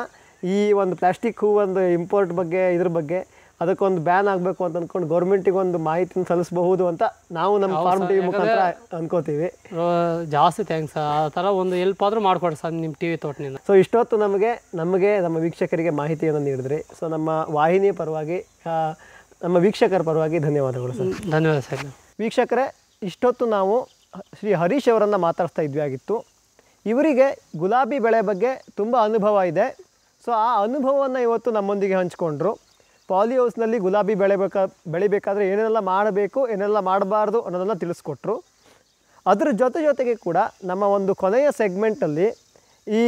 ಈ ಒಂದು ಪ್ಲಾಸ್ಟಿಕ್ ಹೂ ಒಂದು ಇಂಪೋರ್ಟ್ ಬಗ್ಗೆ ಇದ್ರ ಬಗ್ಗೆ ಅದಕ್ಕೊಂದು ಬ್ಯಾನ್ ಆಗಬೇಕು ಅಂತ ಅಂದ್ಕೊಂಡು ಗೌರ್ಮೆಂಟಿಗೆ ಒಂದು ಮಾಹಿತಿನ ಸಲ್ಲಿಸಬಹುದು ಅಂತ ನಾವು ನಮ್ಮ ಫಾರ್ಮ್ ಟಿವಿ ಮುಖಾಂತರ ಅನ್ಕೋತೀವಿ ಜಾಸ್ತಿ ಥ್ಯಾಂಕ್ಸ್ ಆ ಥರ ಒಂದು ಎಲ್ಪ್ ಆದರೂ ಮಾಡ್ಕೊಡಿ ಸರ್ ನಿಮ್ಮ ಟಿವಿ ತೋಟನಿಂದ ಸೊ ಇಷ್ಟೊತ್ತು ನಮಗೆ ನಮಗೆ ನಮ್ಮ ವೀಕ್ಷಕರಿಗೆ ಮಾಹಿತಿಯನ್ನು ನೀಡಿದ್ರಿ ಸೊ ನಮ್ಮ ವಾಹಿನಿಯ ಪರವಾಗಿ ನಮ್ಮ ವೀಕ್ಷಕರ ಪರವಾಗಿ ಧನ್ಯವಾದಗಳು ಸರ್ ಧನ್ಯವಾದ ಸರ್ ವೀಕ್ಷಕರೇ ಇಷ್ಟೊತ್ತು ನಾವು ಶ್ರೀ ಹರೀಶ್ ಅವರನ್ನು ಮಾತಾಡ್ತಾ ಇದ್ವಿ ಆಗಿತ್ತು ಇವರಿಗೆ ಗುಲಾಬಿ ಬೆಳೆ ಬಗ್ಗೆ ತುಂಬ ಅನುಭವ ಇದೆ ಸೊ ಆ ಅನುಭವವನ್ನು ಇವತ್ತು ನಮ್ಮೊಂದಿಗೆ ಹಂಚ್ಕೊಂಡ್ರು ಪಾಲಿ ಹೌಸ್ನಲ್ಲಿ ಗುಲಾಬಿ ಬೆಳೆಬೇಕಾ ಬೆಳಿಬೇಕಾದ್ರೆ ಏನೆಲ್ಲ ಮಾಡಬೇಕು ಏನೆಲ್ಲ ಮಾಡಬಾರ್ದು ಅನ್ನೋದನ್ನು ತಿಳಿಸ್ಕೊಟ್ರು ಅದರ ಜೊತೆ ಜೊತೆಗೆ ಕೂಡ ನಮ್ಮ ಒಂದು ಕೊನೆಯ ಸೆಗ್ಮೆಂಟಲ್ಲಿ ಈ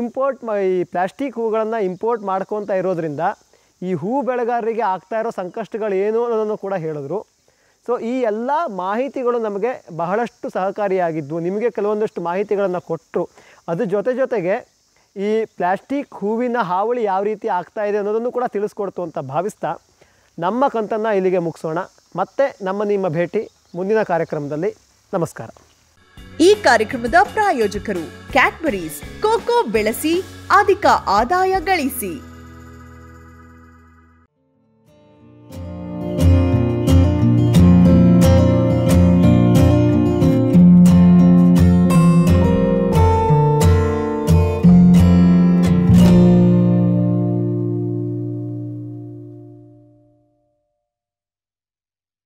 ಇಂಪೋರ್ಟ್ ಈ ಪ್ಲ್ಯಾಸ್ಟಿಕ್ ಹೂಗಳನ್ನು ಇಂಪೋರ್ಟ್ ಮಾಡ್ಕೊತಾ ಇರೋದ್ರಿಂದ ಈ ಹೂ ಬೆಳೆಗಾರರಿಗೆ ಆಗ್ತಾ ಇರೋ ಸಂಕಷ್ಟಗಳು ಏನು ಅನ್ನೋದನ್ನು ಕೂಡ ಹೇಳಿದ್ರು ಸೊ ಈ ಎಲ್ಲ ಮಾಹಿತಿಗಳು ನಮಗೆ ಬಹಳಷ್ಟು ಸಹಕಾರಿಯಾಗಿದ್ದವು ನಿಮಗೆ ಕೆಲವೊಂದಷ್ಟು ಮಾಹಿತಿಗಳನ್ನು ಕೊಟ್ಟರು ಅದ್ರ ಜೊತೆ ಜೊತೆಗೆ ಈ ಪ್ಲ್ಯಾಸ್ಟಿಕ್ ಹೂವಿನ ಹಾವಳಿ ಯಾವ ರೀತಿ ಆಗ್ತಾ ಇದೆ ಅನ್ನೋದನ್ನು ಕೂಡ ತಿಳಿಸ್ಕೊಡ್ತು ಅಂತ ಭಾವಿಸ್ತಾ ನಮ್ಮ ಕಂತನ್ನು ಇಲ್ಲಿಗೆ ಮುಗಿಸೋಣ ಮತ್ತೆ ನಮ್ಮ ನಿಮ್ಮ ಭೇಟಿ ಮುಂದಿನ ಕಾರ್ಯಕ್ರಮದಲ್ಲಿ ನಮಸ್ಕಾರ ಈ ಕಾರ್ಯಕ್ರಮದ ಪ್ರಾಯೋಜಕರು ಕ್ಯಾಟ್ಬರೀಸ್ ಕೋಕೋ ಬೆಳೆಸಿ ಅಧಿಕ ಆದಾಯ ಗಳಿಸಿ